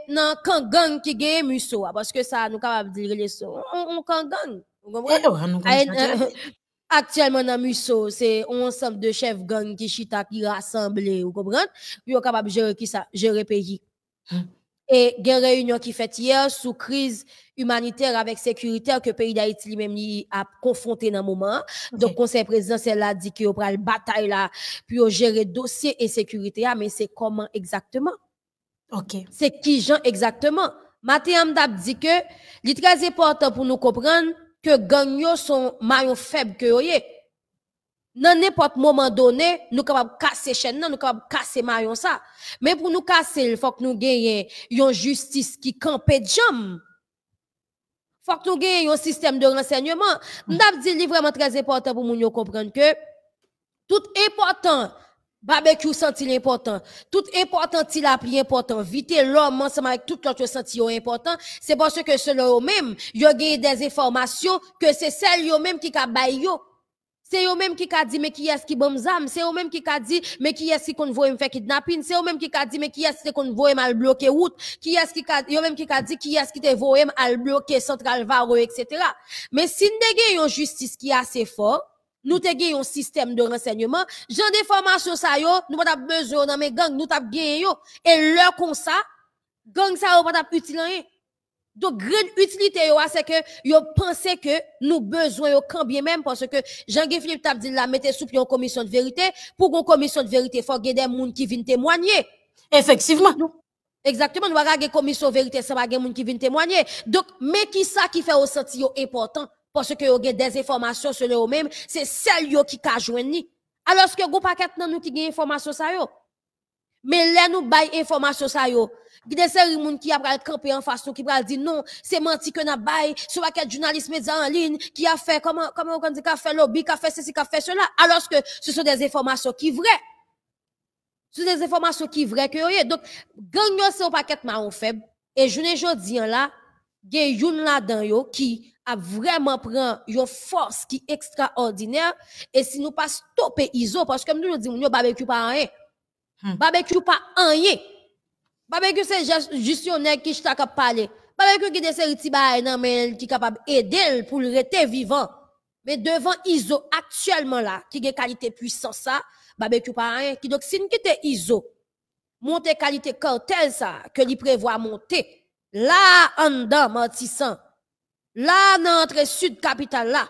eh, dans gang qui gagne musso ah, parce que ça nous capable de dire les On comprenez Actuellement dans Musso, c'est un ensemble de chefs gang qui chita qui rassemblent, vous comprenez? Puis capable gérer qui ça, gérer pays. Hmm. Et il y a une réunion qui fait hier sous crise humanitaire avec sécurité que le pays d'Haïti lui-même a confronté dans le moment. Donc, conseil présidentiel a dit qu'il y aura une bataille là, puis gérer dossier et sécurité, ah, mais c'est comment exactement? OK. C'est qui, Jean, exactement? Mathieu Dab dit que, il est très important pour nous comprendre que les gangs sont maillots faibles que vous non, n'importe moment donné, nous capables casser chaîne, nous capables casser maillon ça. Mais pour nous casser, il faut que nous gagnions une justice qui campe de Il Faut que nous gagnions un système de renseignement. Mm. que dit vraiment très important pour nous comprendre que tout important Barbecue senti important. Tout important, il a pris important. Vite l'homme ensemble avec tout l'autre senti important. C'est parce que selon eux-mêmes, ils ont des informations que c'est celle eux-mêmes qui ça. C'est eux-mêmes qui ont dit, mais qui est-ce qui bon zam? C'est eux-mêmes qui ont dit, mais qui est-ce qui convoie me faire kidnapping? C'est eux-mêmes qui ont dit, mais qui est-ce qui convoie mal bloquer route? Qui est-ce qui eux même qui ont dit, qui est-ce qui te voit mal bloquer central varo, etc. Mais si nous avons une justice qui est assez forte, nous avons un système de renseignement, J'en des formations ça yo, nous pas besoin dans mes gangs, nous avons gagné Et leur comme ça, gang ça yo pas utile donc, grande utilité, c'est que, yo pensez que nous besoin, yo, quand bien même, parce que Jean-Guy Tabdil la mettez sous une commission de vérité. Pour une commission de vérité, faut qu'il y des gens qui viennent témoigner. Effectivement. Nous, Exactement, nous avons une commission de vérité, ça va des gens qui viennent témoigner. Donc, mais qui ça qui fait ressentir important? Parce que vous avez des informations sur eux-mêmes, c'est celle qui a joué. Alors est-ce que vous n'avez pas nous qui gagne information ça yo. Mais là, nous bail information ça yo. Il y a des gens qui camper en face, qui pral dire non, c'est menti que n'a bail, sur paquet journaliste média en ligne, qui a fait, comment, comment on dit, qu'a fait lobby, qui a fait ceci, qu'a fait cela, alors que ce sont des informations qui vraies. Ce sont des informations qui vraies que yo. Donc, gang c'est un paquet marron faible. Et je ne en là, gen youn la dan yo qui a vraiment prend une force qui extraordinaire. Et si nous pas stopper ISO, parce que nous disons, nous barbecue pas rien. Hmm. Barbecue pas yé Barbecue c'est juste est qui de parler. Barbecue qui des séries qui est capable d'aider pour rester vivant. Mais devant ISO actuellement là, qui a qualité puissance ça, barbecue pas un Qui donc si nous ISO, monter qualité cartel ça, que l'y prévoit monter. Là, en dedans, mentissant. Là, dans sud capitale là.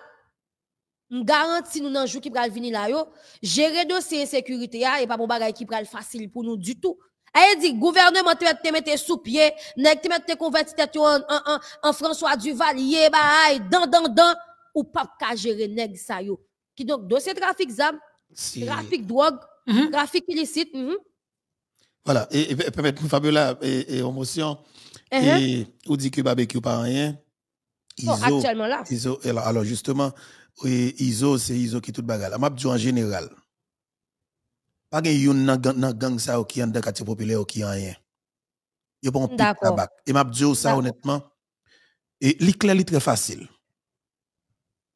Je garantis nous n'en jour qui pral venir là yo, gérer dossier sécurité a ah, et pas bon bagay qui le facile pour nous du tout. Elle ah, dit gouvernement te te mettre sous pied, nèg te mettre en, en, en, François Duvalier baï dans. dan dan ou pas ka gérer nèg ça yo. Qui donc dossier trafic zam, trafic drogue, mhm. trafic illicite. Mhm. Voilà, et, permettez-nous Fabiola et, et émotion uh-huh. et on dit que barbecue pas rien. Iso, actuellement là. alors justement, et ISO, c'est ISO qui tout bagarre. Je dis en général. Pas de yon nan gang, gang ça qui est dans quartier populaire qui en rien. Yo pas un tabac. Et je dit ça honnêtement. Et li clair li très facile.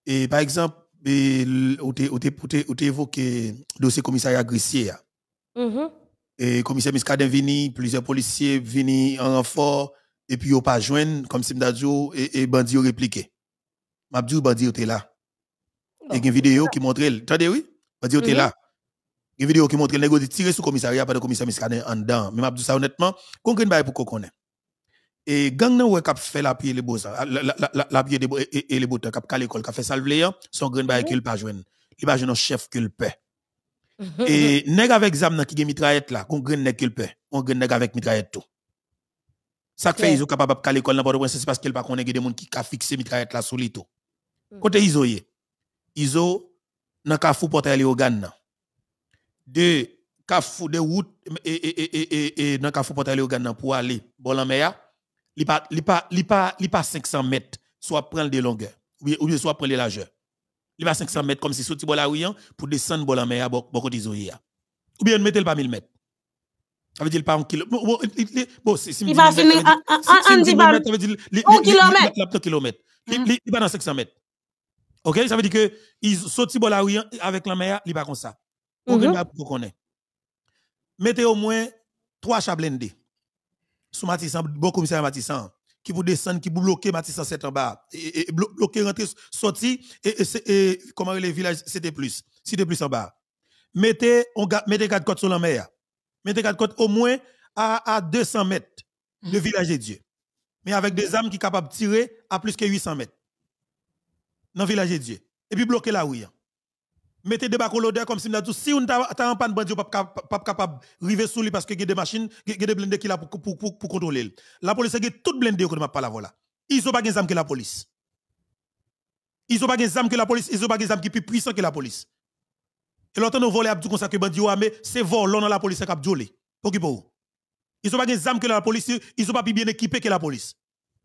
Et par exemple, ou te évoqué dossier commissariat Grissier. Mm mm-hmm. Et commissaire Miskaden vini, plusieurs policiers vini en renfort, et puis yon pas joindre, comme si m'da et, et bandit répliqué. M'a dis bandit était là. Il y a une vidéo qui montre, attendez, oui, on dit, t'es là. Mm-hmm. Il y a une vidéo qui montre, le tirer sur le commissariat, pas le commissaire Miscané en dedans. Mais je dis ça honnêtement, concret, pas pour qu'on est Et gang nan wè kap fè la pied les beaux la pied et les beaux kap calé l'école kap fait salvé son grand bail mm-hmm. qu'il pas joine il pas joine chef qu'il paie mm-hmm. et nèg avec zam nan ki gen mitraillette là kon grand nèg qu'il paie on grand nèg avec mitraillette tout ça fait ils capable ka l'école de où c'est parce qu'il pas connaît des monde qui ka fixer mitraillette là sous li côté isolé ISO dans kafou au Ghana. De kafou de route et et et et e, nan kafou pour aller bon la li pas li pas li 500 mètres, soit prendre de longueurs, ou bien soit prendre de largeur. Li pas 500 mètres comme si sorti bon la pour descendre bon la mer beaucoup d'ISO ya. Ou bien mettez le pas 1000 mètres. Ça veut dire pas un km. Mm. Bon, va finir si dit un kilomètre, ça kilomètre. Il pas dans 500 mètres. OK, ça veut dire que ils sortent bon la avec la mer, il pas comme ça. Mhm. On pour Mettez au moins trois chablendés. Sous Matissan, bon commissaire Matissan qui vous descendent, qui vous bloquer Matissan 7 en bas, et, et bloquer rentrer, sortir, et, comment les villages, c'était plus, c'était plus en bas. Mettez, on, mettez quatre côtes sur la mer. Mettez quatre côtes au moins à, à 200 mètres de mhm. village de Dieu. Mais avec des âmes qui sont capables de tirer à plus que 800 mètres dans le village de Dieu. Et puis bloquer la rue. Hein. Mettez des bacs l'odeur comme si on si on t'a un panne bandit, pas capable de sous lui parce que y a des machines, il y a des blindés qui là pour, pour, pour, contrôler. La police a tout blindée. qu'on ne pas la voilà. Ils ont pas des armes que la police. Ils ont pas des armes que la police, ils ont pas des armes qui plus puissants que la police. Et l'autre nous voler Abdou comme ça que bandit armé, c'est volant dans la police qui a violé. Pour qui Ils ont pas des armes que la police, ils n'ont pas bien équipé que la police.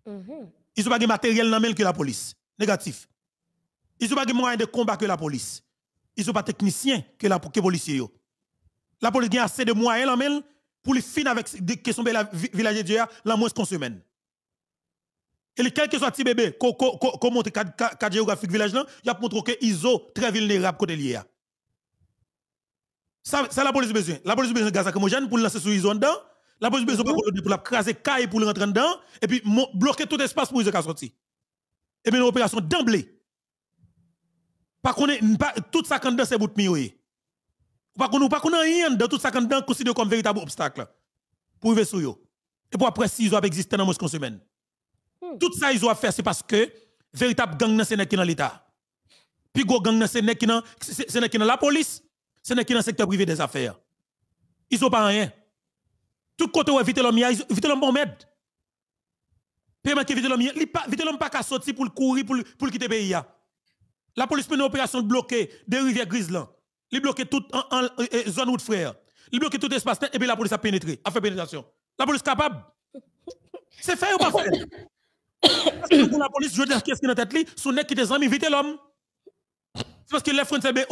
Ils ont pas mhm. des matériel dans que la police. Négatif. Ils n'ont pas de moyens de combat que la police. Ils sont pas techniciens que la policiers. La police a assez de moyens pour les finir avec des questions de la village de Dieu, la moins qu'on semaine. Et quel que soit petit bébé, qu'on montre cadre géographique village là, il a montré que ISO très vulnérable côté lié. Ça, ça la police besoin. La police besoin de gaz lacrymogène pour lancer sur ISO dedans. La police besoin mhm. pour la craser caille pour rentrer dedans et puis bloquer tout espace pour ISO sortir. Et puis une opération d'emblée. Pas qu'on tout ça quand c'est bout de Pas qu'on pas qu'on rien de tout ça quand dedans considéré comme véritable obstacle pour vivre sur yo. Et pour après ils ont existé dans moins qu'on semaine. Hmm. Tout ça ils ont fait c'est parce que véritable gang dans qui dans l'état. Puis gros gang dans c'est dans c'est dans la police, c'est dans le secteur privé des affaires. Ils sont pas rien. Tout côté où éviter l'homme, éviter l'homme bon ils Puis éviter l'homme, Ils l'homme pas qu'à sortir pour courir pour pour quitter le pays. La police mène une opération de bloquer des rivières grises là. Il bloque toute eh, eh, zone route frère. Il bloque tout espace et puis la police a pénétré, a fait pénétration. La police capable. C'est fait ou pas fait? la police, je dire, qu'est-ce qui est dans tête li, son nez qui des amis, vite l'homme. C'est parce que les Français ben,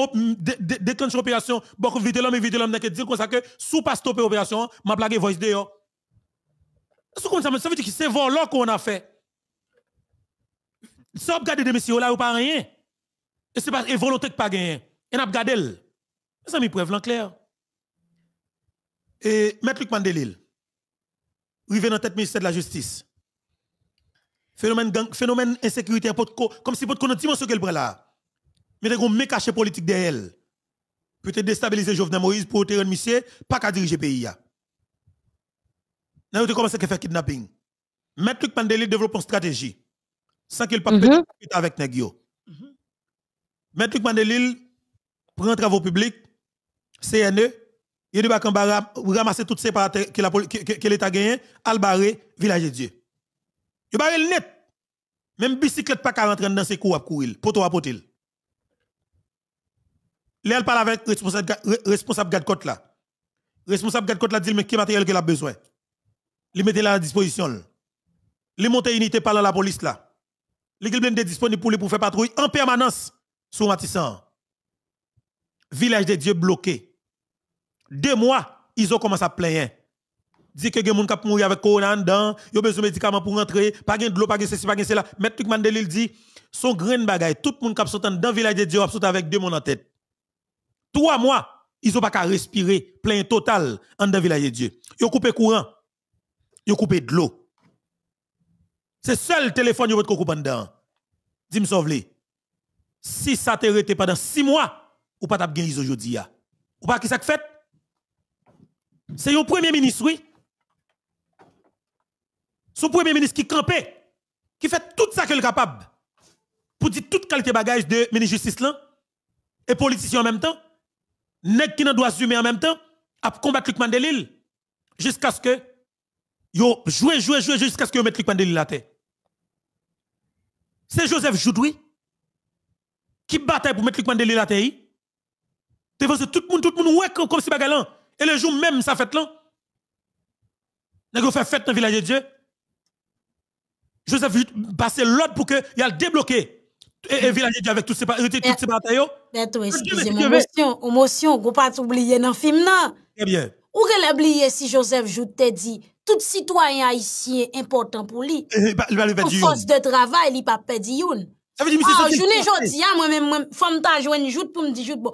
déclenchent l'opération, beaucoup vite l'homme et vite l'homme, qui dit comme ça que sous pas stopper l'opération, m'a blague voice dehors. C'est comme ça, ça veut dire que c'est volant qu'on a fait. Sauf garder des messieurs là, ou pas rien. Et c'est parce une volonté que pas gagné. Et n'a pas gardé. Mes amis, preuve en clair. Et Maître Luc Mandelil, arrivé dans tête ministère de la Justice. Phénomène gang, phénomène insécurité, comme si pas connaissance dimension qu'elle prend là. Mais des avez caché politique derrière elle. Peut-être déstabiliser Jovenel Moïse pour terrain monsieur, pas qu'à diriger le pays. Nous a commencé à faire kidnapping. Maître Luc Mandelil développe une stratégie sans qu'il ne mm -hmm. avec Negio. Maître Mandelil prend travaux publics, CNE, il dit va ramasser toutes ces parataires que l'État gagné, Albaré, Village de Dieu. Il barre le net. Même bicyclette pas qu'à rentrer dans ces cours à courir, ou à potil. Là, elle parle avec responsable garde côte là. Responsable garde côte là dit mais quel matériel qu'il a besoin. Il mettait là à disposition. Il monte unité par la police là. Il est disponible pour faire patrouille en permanence sous Village de Dieu bloqué. Deux mois, ils ont commencé à plaindre. Dit que les gens qui mourir avec corona dedans, ils ont besoin de médicaments pour rentrer, pas de l'eau, pas de ceci, pas de cela. dit son grain bagaille, tout le monde qui sont dans le village de Dieu, sont avec deux monde en tête. Trois mois, ils n'ont pas qu'à respirer plein total dans le village de Dieu. Ils ont coupé courant. Ils ont coupé de l'eau. C'est seul téléphone qu'ils ont coupé dedans. Dis-moi, sauve-les si ça te arrêté pendant six mois, ou pas t'a aujourd'hui. Ou pas qui ça fait? C'est le premier ministre, oui. Son premier ministre qui campait, qui fait tout ce qu'il est capable pour dire toute qualité bagage de ministre justice là, et politicien en même temps, Nek qui ne doit assumer en même temps, à combattre de Mandelil, jusqu'à ce que yo jouer, jouer, jouer, jusqu'à ce que le mette de Mandelil la tête. C'est Joseph Joudoui qui bataille pour mettre Luc Mandela la terre. Devant tout le monde, tout le monde, ouais, comme si bagalan. Et le jour même, ça fête là. Nous fait fête dans le village de Dieu. Joseph passe l'ordre pour qu'il y a le village de Dieu avec toutes ces, batailles. ces batailles. Excusez-moi, émotion, ne vous pas oublier dans le film là. Très bien. Ou qu'elle l'oublier si Joseph joue te dit, tout citoyen haïtien important pour lui. En eh, bah, force de travail, il pas perdu une. Ça veut dire, monsieur, ah, moi-même, femme ta jouen jout pour me dire jout bon.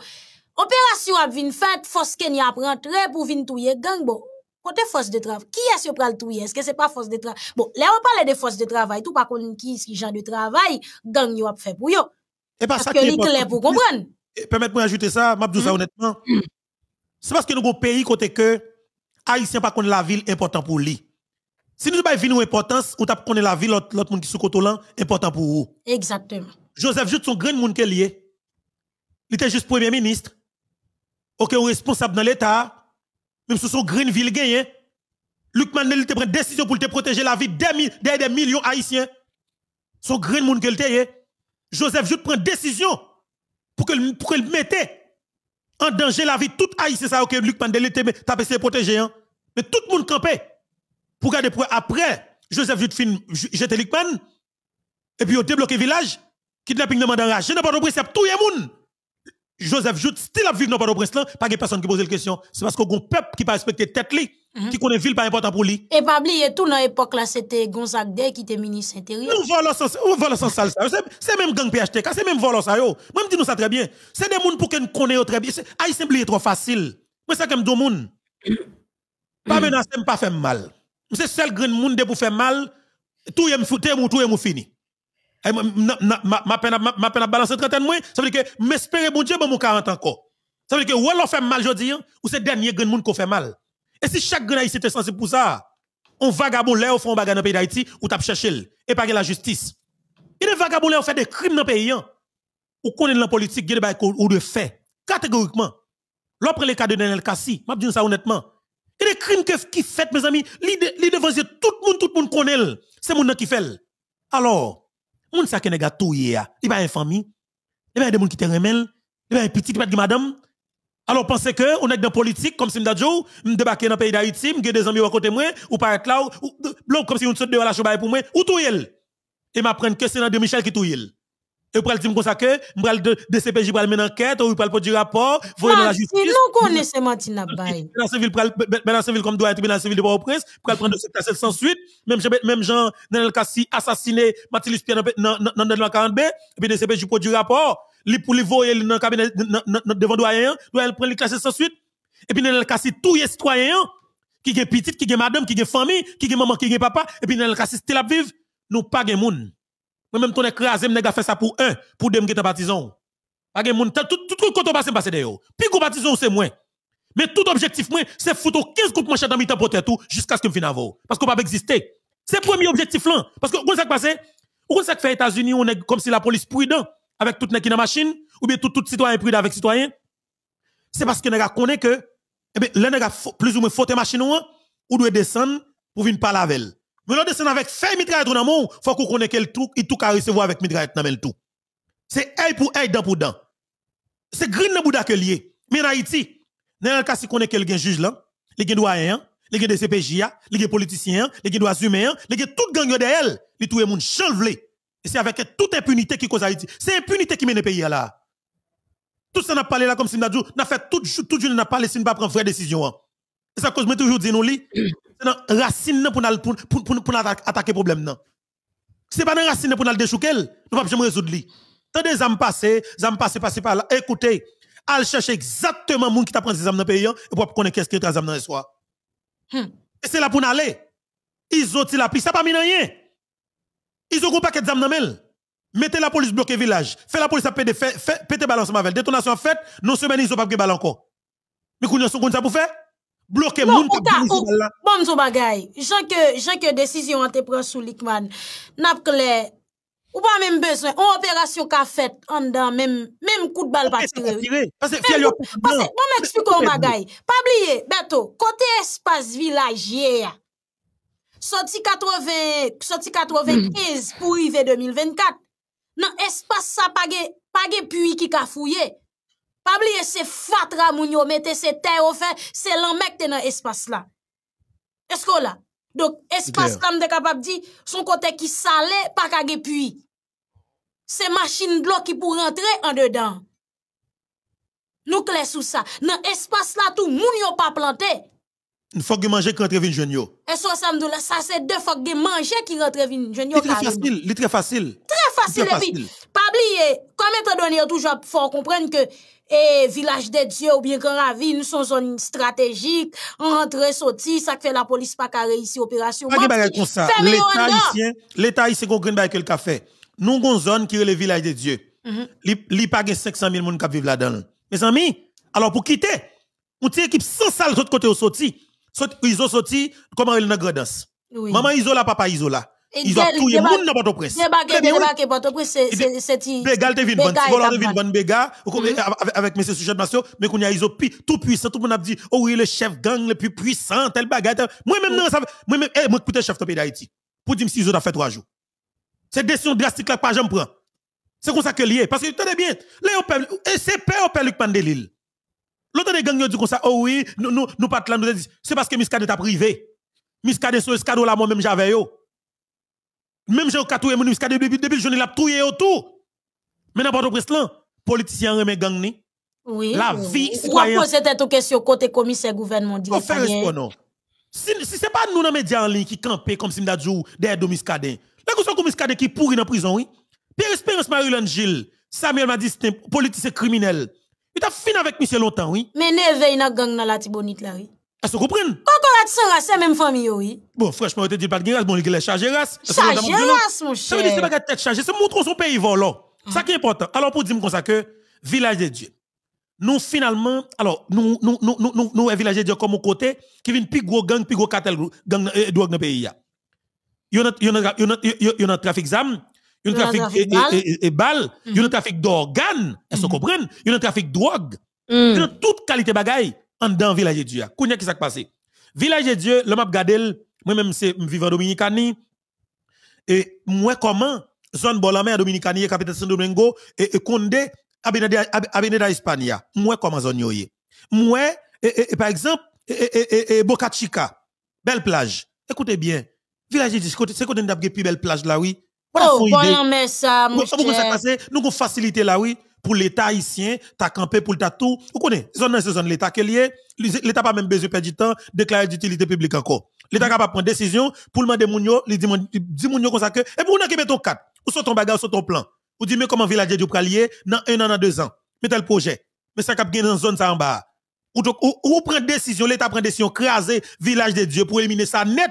Opération a vin faite, force Kenya a rentré pour vin touyer gang bon. Côté force de travail, qui est-ce qui le touyer? Est-ce que c'est pas force de travail? Bon, là on parle de force de travail, tout par contre, qui ce genre de travail gang yo a fait pour yo. Et eh ben, pas ça que est clair pour comprendre. Eh, permettez-moi d'ajouter ça, m'a ça mm. honnêtement. C'est parce que nous avons un pays côté que haïtien par contre, la ville importante pour lui. Si nous avons une importance, ou connu la vie, l'autre monde qui sous côté important pour vous. Exactement. Joseph Jout, son grand monde qui est. Il était juste premier ministre. Ok, ou responsable dans l'État. Même si son green ville gagne. Hein. Luc Mandel, il une décision pour te protéger la vie des, des, millions haïtiens. Son grand monde qu'il était. Hein. Joseph Jout prend décision pour qu'il pour qu'il mette en danger la vie tout haïtien ça ok Luc Mandel était tapé protéger hein. Mais tout le monde campait. Pour garder après, Joseph Jutfin jeté Likman, et puis il débloqué village, kidnapping demandé Mandarage. Je n'ai pas de prince, tout le monde. Joseph Jout, style a vivre dans le prince là, pas de personne qui pose la question. C'est parce y a un peuple qui pas respecté tête li, mhm. qui connaît ville pas important pour lui. Et pas oublier tout dans l'époque là, c'était Gonzague qui était ministre intérieur. Nous volons sans, ça. C'est même gang PHTK, c'est même volons ça yo. Moi, dis nous ça très bien. C'est des gens pour qu'on connaissent très bien. Aïe, simple, trop facile. Moi, ça comme deux monde. Pas mhm. menacer, pas faire mal c'est seul grand monde pour faire mal, tout est mou, tout est fini. Ma peine à balancer 30 ans, ça veut dire que m'espérer bon Dieu, bon mon 40 encore. Ça veut dire que ou fait mal, je ou c'est dernier grand monde qui fait mal. Et si chaque grand haïtien était sensible pour ça, on vagabond là, on fait un bagarre dans le pays d'Haïti, ou t'as cherché, et pas la justice. Il est vagabond là, on fait des crimes dans le pays, ou qu'on la politique, ou de fait, catégoriquement. L'autre, le cas de Daniel Kassi, vous dit ça honnêtement. Et les crimes qui fait, mes amis, les devanciers, tout le monde, tout le monde connaît. C'est mon qui fait. Alors, mon qui kene tout hier, il pas une famille, il y a des gens qui te remel, il y a un petit, il qui de madame. Alors, pensez que, on est dans la politique, comme si m'dadjo, m'débarqué dans le pays d'Haïti, m'gé des amis à côté moi, ou par là, ou, comme si on saute de la chobaye pour moi, ou tout yel. Et m'apprenne que c'est dans de Michel qui tout et vous pouvez dire comme ça que, vous pouvez de vous pouvez une enquête, ou vous pouvez du rapport, vous pouvez dans la justice. nous connaissons Martina Bay. Dans civil, dans comme doit être dans civil de au prince vous pouvez prendre 708, même, même Jean, dans le cas si assassiné Mathilde Pierre dans, le 40B, et puis de CPJ pour du rapport, li pour li voyer dans le cabinet, devant doyen, doyen prendre le classes sans suite. Et puis dans le cas tout les citoyens, qui est petite, qui est madame, qui est famille, qui est maman, qui est papa, et puis dans le cas c'est la vive, nous pas de monde. Moi-même, ton écrasé, a fait ça pour un, pour deux, je partisan. Pas de monde, tout le côté passe, passe d'ailleurs. Puis, qu'on partisan, c'est moins. Mais tout objectif, moi, c'est foutre 15 de manchettes dans mi-temps pour tout, jusqu'à ce que finisse Parce qu'on va pas exister. C'est le premier objectif là. Parce que, vous ça passe? Vous ça fait États-Unis, on est comme si la police prudent avec tout les qui dans machine, ou bien tout, tout citoyen prudent avec citoyen. C'est parce que nous connaît que, eh bien, a plus ou moins faute machine ou doit descendre pour venir parler avec elle. Mais l'on descend avec fait mitraille dans mon, faut qu'on connaisse quel truc, il tout se recevoir avec mitraille dans le tout. C'est œil pour œil, dent pour dent. C'est green dans bouda que lié. Mais en Haïti, dans le cas si connaît quelqu'un juge là, les gens doyen, les gens de les gens politiciens, les gens humains, les gens tout gang de elle, les tout le monde chanvelé. Et c'est avec toute impunité qui cause Haïti. C'est impunité qui mène le pays là. Tout ça n'a parlé là comme si n'a dit, n'a fait tout tout n'a parlé si n'a pas prendre vraie décision. C'est ça que je toujours nous C'est dans racine pour attaquer pour attaquer problème Ce C'est pas dans racine pour nous déchouquer, nous pas résoudre li. Tant les âmes passent, âmes passer passent par là. Écoutez, allez chercher exactement gens qui t'a pris ces âmes dans le pays hein, et pour connaître qu'est-ce que les âmes dans soir. Hmm. Et c'est là pour nous aller. Ils ont la piste ça n'a pas mis rien. Ils ont un paquet d'âmes dans mail. Mettez la police bloquer village. fait la police à péter balance avec. Détonation faite, non semaine ils ont pas de balle encore. Mais qu'on a son compte ça pour faire bloquer mon bon son bagaille jan que jan que décision te prend sous Likman n'a clair ou pas même besoin on opération qu'a faite en dedans même même coup de balle pas tiré parce que fiel parce que bon m'expliquer un bagaille pas oublier Beto côté espace villagier sorti 80 sorti 95 pour arriver 2024 Non, espace ça pas pas puits qui ca fouiller pas c'est fatra moun mettez c'est terre au fait, c'est l'emmec te dans espace là. Est-ce que là? Donc espace là m'est capable dit son côté qui salé pas ka gè puits. C'est machine de l'eau qui pour rentrer en dedans. Nous sous ça. Dans espace là tout monde yo pas planté. Une fois que manger qui rentre vin yo. Est-ce que ça ça c'est deux fois que manger qui rentre vin yo. Très facile, c'est très facile. Très facile et puis pas oublier comme étant donné toujours faut comprendre que et village de Dieu ou bien Grand sommes sont zone stratégique, On et sorti, ça fait la police pas carré ici opération. Pas L'état haïtien, l'état haïtien gon grand bagay qu'a fait. Nous gon zone qui est le village de Dieu. Mhm. Li pas 500 000 monde qui vivent là-dedans. Mes amis, alors pour quitter, on tient équipe sans salle l'autre côté au sorti. Ils ont sorti comment il n'a gradance. Maman Isola, papa Isola. Ils ont tout le monde dans Port-au-Prince. Débarqué Port-au-Prince, c'est ti. Bégal te vin bon, Golan te vin bon Béga, mm. avec monsieur Sujet Masio, mais qu'on y a Iso tout puissant, tout le monde a dit, oh oui, le chef gang le plus puissant, tel bagaille. Moi-même, mm. non, moi-même, eh, moi, écoutez, chef de d'Haïti, pour dire six Iso a fait trois jours. C'est décision drastique là, pas j'en prends. C'est comme ça que lié. Parce que, tu tenez bien, les c'est père au père Luc Pandelil. L'autre des gangs, ils dit comme ça, oh oui, nous, nous, nous, pas de c'est parce que misca Miskade t'a privé. misca Miskade, sur Escado, là, moi-même, j'avais yo. Même j'ai au toué moun jusqu'à depuis depuis le n'ai l'a troué autour. Mais n'importe presse là, politicien remet gang ni. Oui. La vie Pourquoi poser cette question côté commissaire gouvernement non. Si, si c'est pas nous dans les médias en ligne qui camper comme si m'a dit derrière Domiscadin. Là que sont qui pourrit dans la prison oui. Pierre Espérance Marie-Hélène Gilles, Samuel m'a dit politicien criminel. Il a fini avec Michel longtemps oui. Mais ne veille dans gang dans la Tibonite là oui. Est-ce que vous comprenez a sans race, c'est même famille, oui. Bon, franchement, te dit pas de race, bon, il est chargé race. Chargé race, mon cher. Ça veut dire que c'est pas tête chargée, c'est montrer son pays volant. Ça mm. qui est important. Alors, pour dire comme ça que, village de Dieu. Nous, finalement, alors, nous, nous, nous, nous, nous, village de Dieu comme au côté, qui vient plus gros gang, plus gros cartel, gang, euh, drogue dans le pays. Il y a un trafic d'âme, il y a un trafic de balles, il y a un mm-hmm. trafic d'organes, est-ce que vous mm-hmm. comprenez Il y a un trafic de drogue. Mm. Il y a toute qualité bagaille en dans village de Dieu. ce qui s'est passé. Village de Dieu, le a Gadel, moi-même, c'est vivant Dominicani. Et moi, comment, zone Bolamé, Dominicani, capitaine San Domingo, et, et Condé, de Hispania. Moi, comment zone yoye. Moi, et, par exemple, Boca Chica, belle plage. Écoutez bien. Village de Dieu, c'est quoi de la plus belle plage là, oui. oh, bon, mais ça, mon Nous avons facilité là, oui pour l'État haïtien, t'as campé pour le tatou. Vous connaissez, zone c'est zone l'État qui est lié. L'État pas même besoin de perdre du temps, déclarer d'utilité publique encore. L'État pris prendre décision pour le de mounio, il dit mounio comme ça que, et pour nous qui mettons quatre, ou sont ton bagage, ou sont ton plan. Vous dites, mais comment village du pralier, dans un an, dans deux ans. Mais tel projet. Mais ça cap gagne dans zone ça en bas. Ou ou, prend décision, l'État prend décision, craser village de Dieu pour éliminer ça net.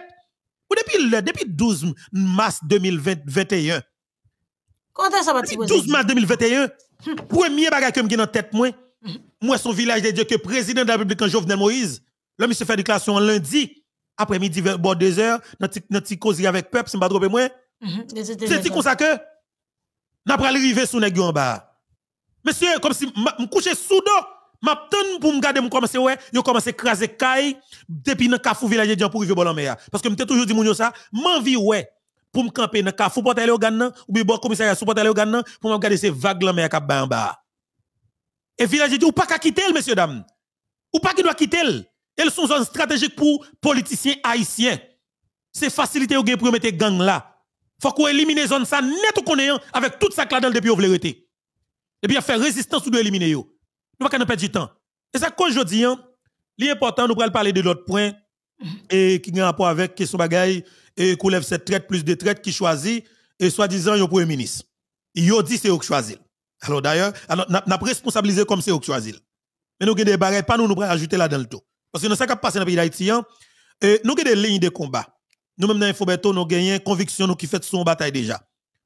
Ou depuis, depuis 12 mars 2021. Quand est-ce ça va 12 mars 2021. Premier bagage que j'ai dans tête moi, moi son village de Dieu que président de la République Jovenel Moïse, là monsieur fait déclaration lundi après-midi vers bord 2 heures, dans petit causer avec peuple, c'est pas trop moi. Mhm. C'est dit comme ça que n'a pas arrivé sous nèg en bas. Monsieur comme si me couchais sous dos M'attend pour me garder, me commencer, ouais, il commence à craser caille, depuis dans cafou village de Dieu pour vivre bon la mer. Parce que suis toujours dit, mon ça, m'envie, ouais, pour me camper dans aller au Ghana. ou bien bon commissariat aller au Ghana. pour me garder ces vagues là mais cap en bas. Et village dit ou pas qu'à quitter messieurs dames. Ou pas qu'il doit quitter. Elles sont zone stratégique pour politiciens haïtiens. C'est facilité au gain pour mettre gang là. Faut qu'on élimine zone ça net ou connaissant avec toute sa cladelle depuis vous Et puis faire résistance ou de éliminer yo. Nous pas perdre du temps. Et ça qu'aujourd'hui, hein, l'important nous pourrons parler de l'autre point et qui a rapport avec question bagaille et qu'on cette traite plus de traite qui choisit et soi-disant un premier ministre. il dit c'est eux qui choisit. Alors d'ailleurs, on a responsabilisé comme c'est eux qui choisit. Mais nous avons des barrières pas nous nous ajouter là dans le tout. Parce que nous ce qui passe dans le pays d'Haïti, hein, nous avons des lignes de combat. Nous même dans Infoberto, nous avons conviction nous qui fait son bataille déjà.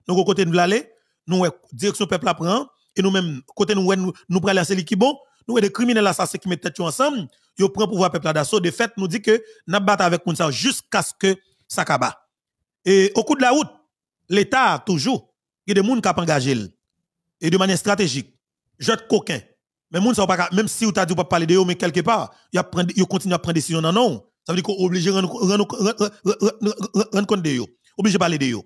Nous avons côté de l'aller, nous direction peuple apprend et nous même côté nous nous nous prenons la qui bon, nous des criminels assassins qui mettent tête ensemble, ils prennent pouvoir peuple d'assaut de fait nous dit que n'a battons avec ça jusqu'à ce que Sakaba. Et au coup de la route, l'État, toujours, il y a des gens qui ont engagé. Et de manière stratégique, jette coquin. Mais pas même si vous avez dit pas parler de eux mais quelque part, il continuent continue à prendre décision non non. Ça veut dire qu'on obligé rendre rendre compte de eux, obligé parler de eux.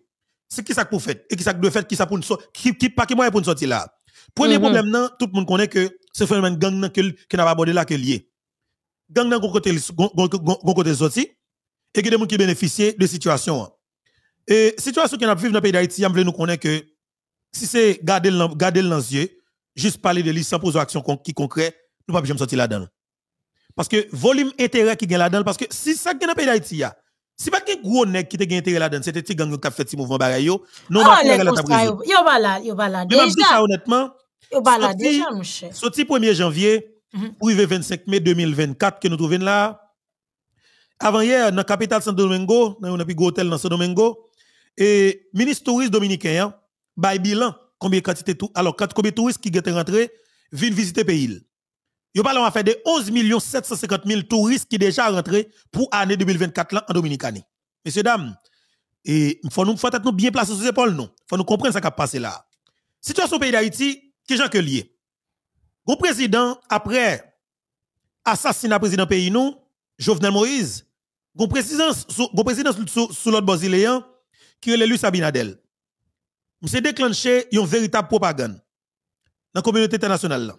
C'est qui ça pour faire et qui ça doit faire qui ça pour qui qui pas qui moyen pour sortir là. Premier mhm. problème non, tout le monde connaît que ce phénomène gang que qui n'a pas abordé là que lié. Gang nan côté côté sorti et que des gens qui bénéficient de situation. Et situation qui a vécue dans le pays d'Haïti, nous connaître que si c'est garder garder dans yeux, juste parler de lui sans poser action qui concret, nous pas sortir de sortir là-dedans. Parce que volume intérêt qui gagne là-dedans parce que si ça est dans le pays d'Haïti si pas qu'un gros nèg qui te gagne intérêt là-dedans, un petit gang qui a fait petit mouvement nous ne pouvons pas la Yo là, yo va déjà. ça honnêtement, yo va là déjà mon cher. Sorti 1er janvier, arrivé mhm. 25 mai 2024 que nous trouvons là avant-hier, dans la capitale saint Domingo, dans un gros hôtel dans Santo Domingo, et ministre touriste dominicain, hein, by bilan, combien quantité tout, alors combien touristes qui étaient rentrés, viennent visiter le pays. Yo parlons à faire de 11 750 000 touristes qui déjà rentrés pour l'année 2024 en Dominicanie. Messieurs, dames, et faut nous faut être bien placé sur les épaules, Il Faut nous comprendre ce qui a passé là. Situation pays d'Haïti, qui ce que lié. Le président, après assassinat président pays, nous, Jovenel Moïse, le président sous l'autre brésilien hein, qui est l'élu Sabinadel. c'est déclenché une véritable propagande dans la communauté internationale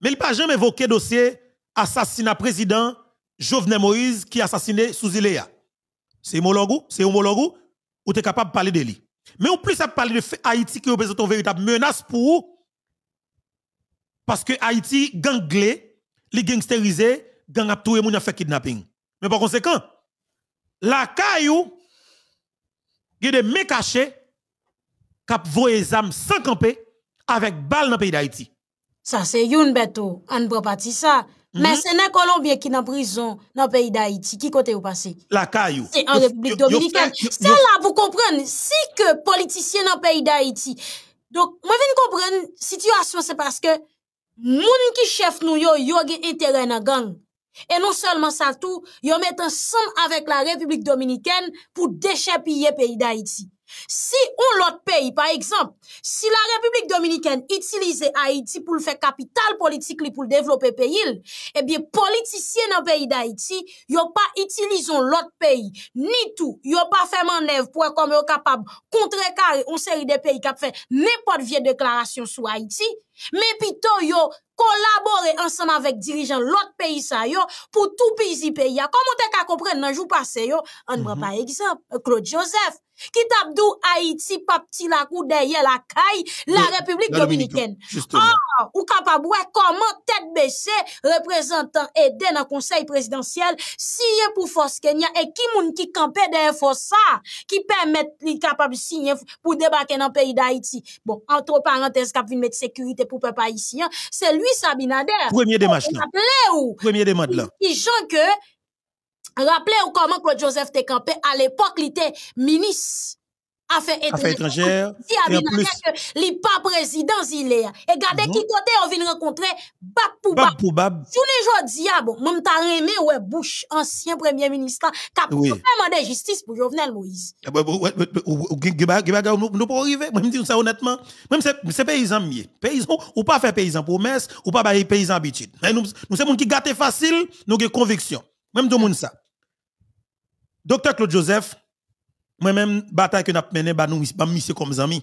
Mais il pas jamais évoqué dossier assassinat président Jovenel Moïse qui a assassiné sous Ilea. C'est homologue, c'est homologue ou t'es capable de parler de lui. Mais en plus à parler de Haïti qui représente une véritable menace pour vous. Parce que Haïti ganglé, les gangsterisé, gang a tout et monde fait kidnapping. Mais par conséquent, la caillou, il y a des mecs cachés qui ont des âmes sans camper avec balle dans le pays d'Haïti. Ça, c'est une bête. On oh. ne peut pas dire ça. Mhm. Mais c'est un Colombien qui est en prison dans le pays d'Haïti. Qui côté vous passez? La caillou. C'est en République dominicaine. C'est là, vous comprenez. Si que politicien dans le pays d'Haïti. Donc, moi, je comprendre la situation, c'est parce que les gens qui chef nous, yo, yo, intérêt dans gang. Et non seulement ça tout, yo mette un son avec la République Dominikène pou déchèpiller pays d'Haïti. Si ou l'autre pays, par exemple, si la République Dominikène utilise Haïti pou l'fè capital politik li pou l'devlopper pays l, eh et bien politiciènes en pays d'Haïti yo pa itilison l'autre pays ni tout, yo pa fè m'en lèv pou akom yo kapab kontre kare ou sèri de pays kap fè nè pot vie deklarasyon sou Haïti, mè pito yo collaborer ensemble avec dirigeants l'autre pays ça yo pour tout pays pays. Comment t'es qu'à comprendre dans jour passé yo, on ne prend pas exemple Claude Joseph Ki tabdou Haïti pa pti la kou deye la kay, la republik dominikèn. Or, ou kapab wè, koman tèt bèche, reprezentant edè nan konsey presidansyèl, siye pou fòs kenyè, e ki moun ki kampe den fòs sa, ki pèmèt li kapab sinye pou debake nan peyi da Haïti. Bon, anto parantez kap vinmèt sèkürite pou pèpa isiyan, se lui Sabin Adèr. Ouè miè demad lan. Ouè miè demad lan. Ki chan ke... Rappelez vous comment Claude Joseph était à l'époque, il était ministre affaires étrangères. Il n'est pas président, il est. Et regardez qui côté on vient rencontrer Bab pour Bab. Bab. Tous les jours, diable, même ta remé, ouais, Bush, ancien premier ministre, qui a demandé justice pour Jovenel Moïse. Nous pas arriver, moi, je dis ça honnêtement. Même c'est paysan mieux. Paysan, ou pas faire paysan promesse, ou pas faire paysan habitude. Nous, c'est gens qui gâtent facile, nous avons conviction. Même tout le monde ça. Docteur Claude Joseph, moi-même, bataille que bah, nous avons menée, nous Monsieur, comme amis.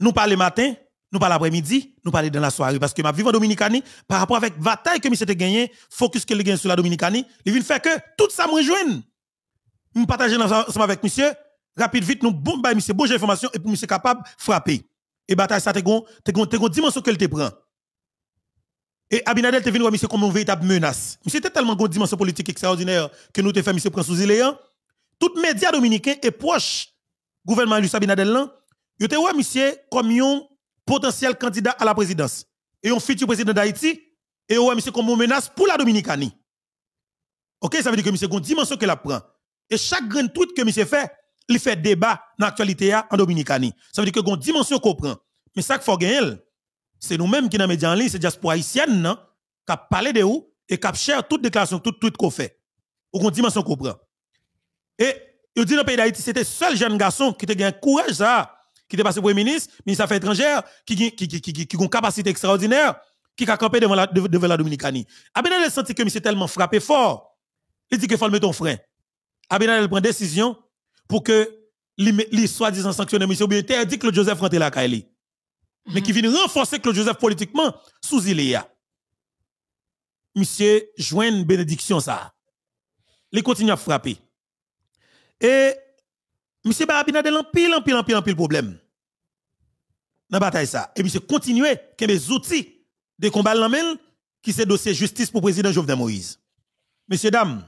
Nous parlons matin, nous parlons après-midi, nous parlons dans la soirée. Parce que ma vie en Dominicanie, par rapport avec bataille que nous gagné, focus que nous gagne sur la Dominicanie, il fait que tout ça me rejoint. Nous partageons ensemble avec monsieur, rapide, vite, nous bombardons monsieur, bonne information et pour monsieur capable de frapper. Et bataille, ça, te une dimension qu'elle te prend. Et Abinadel te venu monsieur comme une véritable menace. Monsieur était tellement une dimension politique extraordinaire que nous te fait monsieur prendre sous hein. Toutes Tout média dominicain et proche gouvernement Luis Abinadel là, yo te monsieur comme un potentiel candidat à la présidence et un futur président d'Haïti et ouais monsieur comme une menace pour la Dominicanie. OK, ça veut dire que monsieur une dimension que la prend. Et chaque grand tweet que monsieur fait, il fait débat dans l'actualité hein, en Dominicanie. Ça veut dire que une dimension qu'on prend. Mais ça qu'il faut gagner c'est nous-mêmes qui dans les en ligne, c'est diaspora haïtienne, qui a parlé de vous et qui a cher toute déclaration, tout tweet qu'on fait. Ou qu'on dimension qu'on prend. Et, il dit dans le pays d'Haïti, c'était le seul jeune garçon qui a un courage, ça, qui était passé premier ministre, ministre des étrangères, qui, qui, qui, a une capacité extraordinaire, qui a campé devant la, devant la Dominicanie. Abinadel sentit que monsieur tellement frappé fort, il dit qu'il faut mettre un frein. Abinadel prend décision pour que les soi-disant de monsieur il dit que Joseph rentre la Kaili mais qui vient renforcer Claude Joseph politiquement sous Iléa. Monsieur, joint une bénédiction ça. Il continue à frapper. Et monsieur Abinadel en pile, en pile, en pile, en pile problème. Dans la bataille ça. Et monsieur continue que mes outils de combat l'amel qui c'est dossier justice pour le président Jovenel Moïse. Monsieur, dames,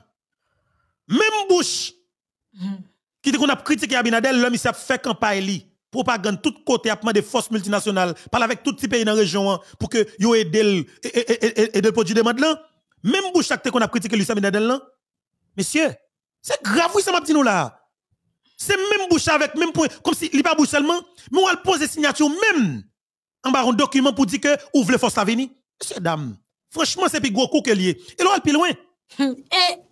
même bouche mm. qui dit qu'on a critiqué Abinadel, l'homme il s'est fait campagne propagande tout côté à des forces multinationales, parle avec tout petit pays dans la région hein, pour que yo des et, et, et, et de produire demande là. Même bouche acte qu'on a critiqué Lucien Benadel là. Monsieur, c'est grave oui ça m'a dit nous là. C'est même bouche avec même point comme si il pas bouche seulement, mais on poser signature même en baron document pour dire que ouvre les forces à venir. Monsieur dame, franchement c'est plus gros coup que lié. Et là plus loin. Eh,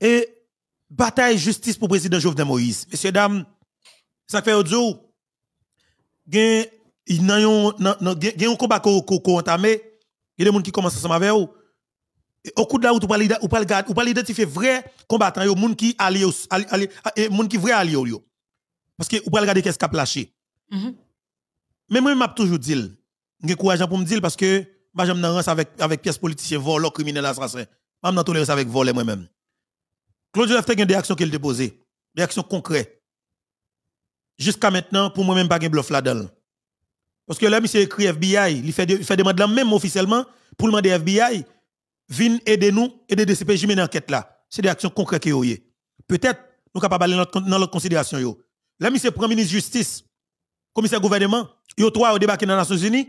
Et bataille justice pour le président Jovenel Moïse. Messieurs, dames, ça fait audio. Il y a un combat qui est entamé. Il y a des gens qui commencent à avec Au coup de la route, vous pouvez identifier vrais combattants, les gens qui sont vrais alliés. Parce que vous pouvez regarder qu'est-ce qui a lâché. Mm-hmm. Mais moi, je toujours dit, suis courage pour me dire parce que moi, je me avec, avec pièce politiciens, hein. les criminels, assassins. Je me tolérance avec voleurs moi-même. Claude Joseph a des actions qu'il déposées, des actions concrètes. Jusqu'à maintenant, pour moi-même, pas de bluff là-dedans. Parce que là, monsieur écrit FBI, il fait, des demandes demande même officiellement pour demander FBI, venez aider nous, aider mais mener enquête là. C'est des actions concrètes qui ont Peut-être, nous sommes capables d'aller dans notre considération. Yo. Là, monsieur premier ministre justice, commissaire gouvernement, yo trois au dans les Nations Unies,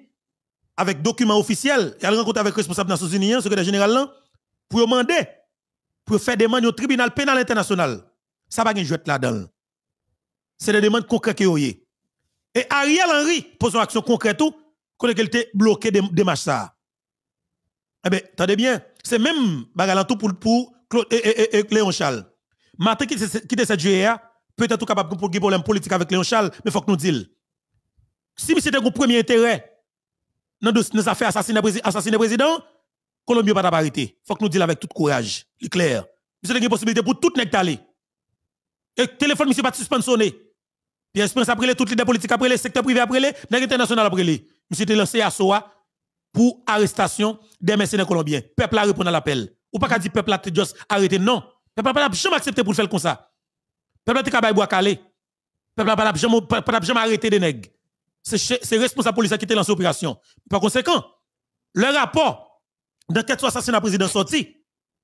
avec documents officiels, il a rencontre avec responsable des Nations Unies, hein, secrétaire général pour demander pour faire des demandes au tribunal pénal international. Ça va pas jouer là-dedans. C'est des demandes concrètes a. Et Ariel Henry pose son action concrète tout, quand il était bloqué des de matchs ça. Eh bien, attendez bien, c'est même bagalant tout pour, pour Claude, et, Léon Charles. Martin qui était cette là hein, peut-être capable pour des problèmes politiques avec Léon Charles, mais il faut que nous disions. Si c'était un premier intérêt dans nos affaires assassiner président, Colombie pas Il Faut que nous disions avec tout courage. C'est clair. Monsieur, il y a une possibilité pour tout nèg d'aller. Et téléphone, monsieur, pas suspensionné. Pierre Spence après les, toutes les politiques après les, secteurs privés après les, nèg international après les. Monsieur, était lancé à Soa pour arrestation des mercenaires colombiens. Peuple a répondu à l'appel. Ou pas qu'a dit, peuple a juste arrêté. Non. Peuple n'a jamais accepté pour faire comme ça. Peuple a capable Peuple n'a jamais arrêté des nègres. C'est responsable police qui a lancé l'opération. Par conséquent, le rapport dans quel assassinat président sorti,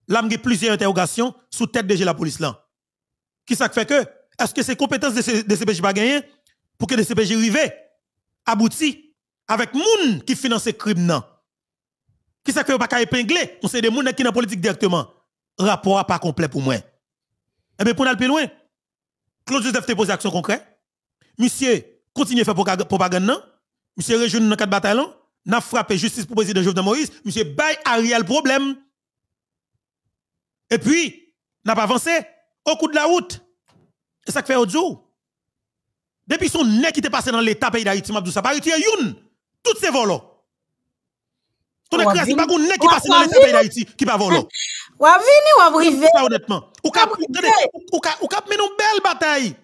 là, il y a plusieurs interrogations sous tête de la police Qui ça fait que, est-ce que c'est compétence de CPJ pas gagné pour que le CPJ arrive abouti avec moun qui finance crime nan? Qui ça fait pas épingler? On sait des moun qui dans politique directement. Rapport pas complet pour moi. Eh bien, pour aller plus loin, Claude Joseph te des action concrète. Monsieur, continue à faire propagande, Monsieur, rejoint dans quatre bataillons n'a frappé justice pour le président Jovenel Moïse, monsieur a réel problème. Et puis, n'a pas avancé au coup de la route. Et ça fait aujourd'hui. Depuis son nez qui était passé dans l'État pays d'Haïti, Mabdou Sabari, y a youn. Toutes ces volants. Ton écrasé, c'est pas un nez qui passe dans l'État pays d'Haïti qui pas volant. Ou a Ça, honnêtement. Ou cap, ou cap, mais une belle bataille.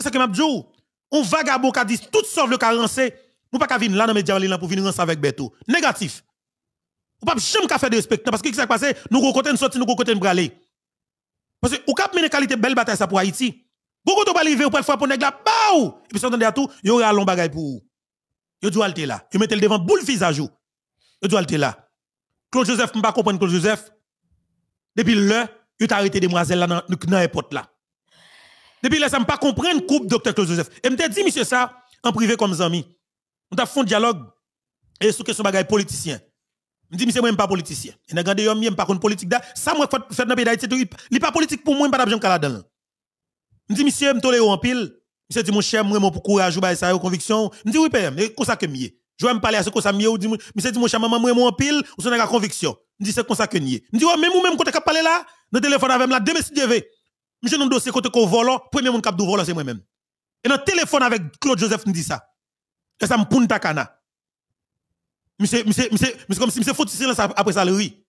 C'est que Mabdou, on vagabond qui dit tout sauf le carencé. Ou pas qu'à venir là dans les médias pour venir ensemble avec Beto. Négatif. Ou pas jamais qu'à faire de respect. Parce que ce qui s'est passé, nous avons côté nous sortir, nous avons côté nous braler. Parce que ou cap mener qualité belle bataille ça pour Haïti. Beaucoup de arriver ou pas faire pour nèg là bah, Et puis s'entendre à tout, yo un long bagaille pour. vous. Yo dou alter là. Vous mettez le devant boule visage ou. Yo dou alter là. Claude Joseph ne pas comprendre Claude Joseph. Depuis là, yo arrêté demoiselle là dans dans airport là. Depuis là ça ne pas comprendre coupe docteur Claude Joseph. Et me dit monsieur ça en privé comme zami. On a fait un dialogue et sur question bagaille politicien. Je dis, monsieur, moi, je ne suis pas politicien. Et n'a gardé je ne contre pas politique. Ça, moi, je fais dans pays d'Haïti. Il pas politique pour moi, je ne suis pas là-dedans. Je dis, monsieur, je tolère en pile. Monsieur dit, mon cher, moi, mon courage, je suis conviction. Je dis, oui, père, mais comme ça que mieux. Je vais me parler à ce que ça mieux. Monsieur dit, mon cher, maman, moi, mon pile, ou son la conviction. Je dis, c'est comme ça que mieux. Je dis, oh, même moi même quand as parlé là, dans le téléphone avec la deux messieurs, Dieu veut. Monsieur, dans dossier, côté qu'on volant, premier monde cap de volant, c'est moi-même. Et dans le téléphone avec Claude Joseph, nous dit ça. Et ça me punta cana. Monsieur, monsieur, monsieur, c'est comme si monsieur faut silence après ça, oui.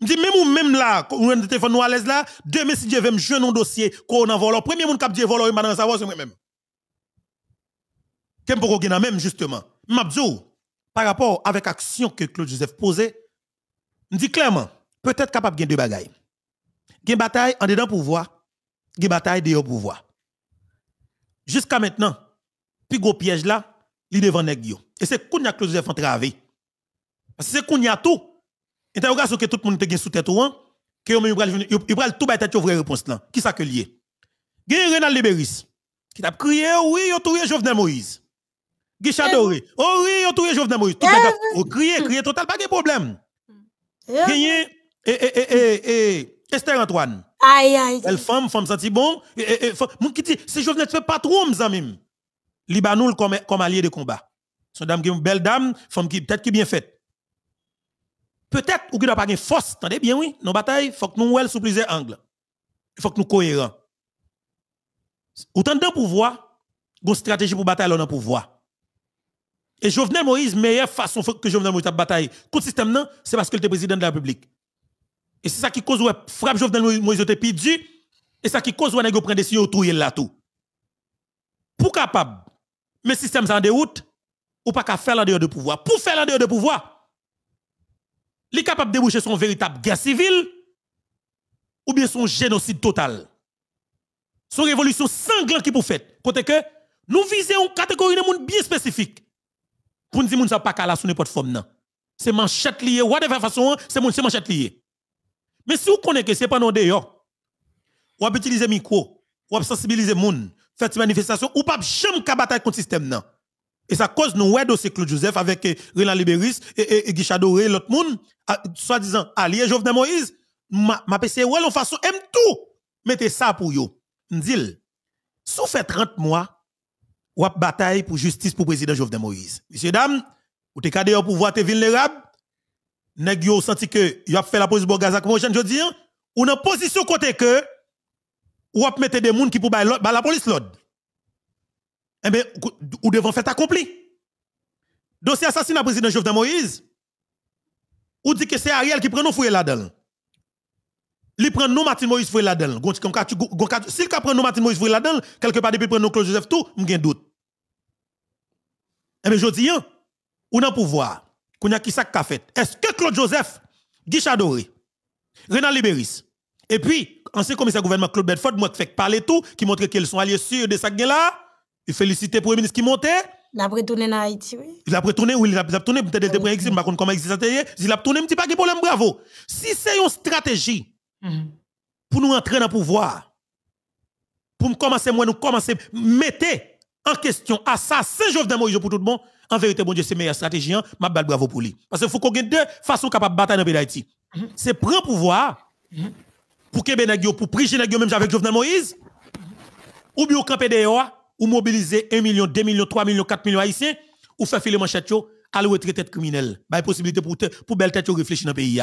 Je dis, même ou même là, quand on téléphone nous à l'aise là, demain si viennent veut me jeune un dossier, qu'on a volé, premier monde qui a volé, madame, savoir, c'est moi-même. Qu'est-ce que vous même, justement? dis, oh, par rapport avec action que Claude Joseph posait, je dis clairement, peut-être capable de deux bagailles. Une bataille en dedans pouvoir, une bataille dehors pouvoir. Jusqu'à maintenant, puis gros piège là, li devant nèg yo. Et c'est kounya Claude Joseph entravé. Parce que c'est kounya tout. Interrogation que tout le monde te gen sous tête ou hein? que yo pral tout ba tête vraie réponse là. Qui ça que lié? Gen Renal Liberis qui t'a crié oui, yo touye Jovenel Moïse. Guichard Doré. Eh oh oui, yo touye Jovenel Moïse. Tout eh oh, crié, crié total pas de problème. Gagné et et et et Esther Antoine. Aïe aïe. Elle femme femme senti bon, eh, mon qui dit c'est Jovenel tu fais pas trop mes amis. Libanoul comme, comme allié de combat. Son dame qui une belle dame, femme qui peut-être qui bien faite. Peut-être ou qui n'a pas de force, attendez bien oui, nos batailles, il faut que nous well sous plusieurs angles. Il faut que nous cohérents. Autant de pouvoir, une stratégie pour bataille, on a pouvoir. Et Jovenel Moïse, meilleure façon que Jovenel Moïse a bataille contre le système, c'est parce qu'il le président de la République. Et c'est ça qui cause ouais frappe Jovenel Moïse était pidu et ça qui cause ouais des des signes autour là tout. Pour capable mais système ça en déroute, ou pas qu'à faire l'endroit de pouvoir. Pour faire l'en de pouvoir, il est capable de déboucher son véritable guerre civile ou bien son génocide total. Son révolution sanglante qui pour faite. Côté que nous visons une catégorie de monde bien spécifique. Pour nous dire que nous pas qu'à la sous n'importe forme. C'est manchette liée, whatever façon, c'est manchette liée. Mais si vous connaissez que n'est pas non d'ailleurs. Vous avez utilisé micro, vous avez sensibilisé monde, Faites manifestation, ou pas jamais bataille contre le système. Non. Et ça cause nous, ouais, dossier Claude Joseph avec eh, Renan Libéris et, Guichado et l'autre monde, ah, soi-disant allié Jovenel Moïse, ma, ma e, ouais, en façon, aime tout. Mettez ça pour yo. M'dil, si vous faites 30 mois, ou bataille pour justice pour président Jovenel Moïse. Messieurs, dames, ou t'es cadé au pouvoir, t'es vulnérable, Vous yo senti que vous a fait la pose pour Gaza comme je dis, hein? ou en position côté que, ou à mettre des gens qui pour la police l'ode? Eh bien, ou devant fait accompli. Dossier assassinat président Jovenel Moïse, ou dit que c'est Ariel qui prend nous fouille là-dedans. Il prend nous Martin Moïse la là-dedans. S'il prend nous Martin Moïse Fouille là-dedans, quelque part depuis prend nous Claude Joseph tout, m'gain doute. Eh bien, je dis, hein, ou dans pouvoir, qu'on a qui ça qu'a fait. Est-ce que Claude Joseph, dit Chadoré, Renan Libéris, et puis, ancien commissaire gouvernement Claude Bedford, moi qui fait parler tout, qui montre qu'ils sont alliés sûrs de ça là, il félicite le Premier ministre qui montait. Il a retourné en Haïti, oui. Il a retourné, oui, il a retourné, peut-être des exil, je ne sais comment exil Il a retourné, un petit pas pour problème, bravo. Si c'est une stratégie mm-hmm. pour nous entrer dans le pouvoir, pour nous commencer, moi, nous commencer, mettez en question assassin Jovenel Moïse pour tout le monde, en vérité, bon Dieu, c'est meilleure stratégie, hein. ma belle bravo pour lui. Parce qu'il faut qu'on ait deux façons capables de battre dans le pays mm-hmm. C'est prendre pouvoir, mm-hmm pour que nagyo, pour prêcher nagyo même avec Jovenel Moïse, ou bien au camper dehors, ou mobiliser 1 million, 2 millions, 3 millions, 4 millions haïtiens, ou faire filer manchette yo, à la retraite criminelle. Bah, possibilité pour, pour belle tête réfléchir dans le pays.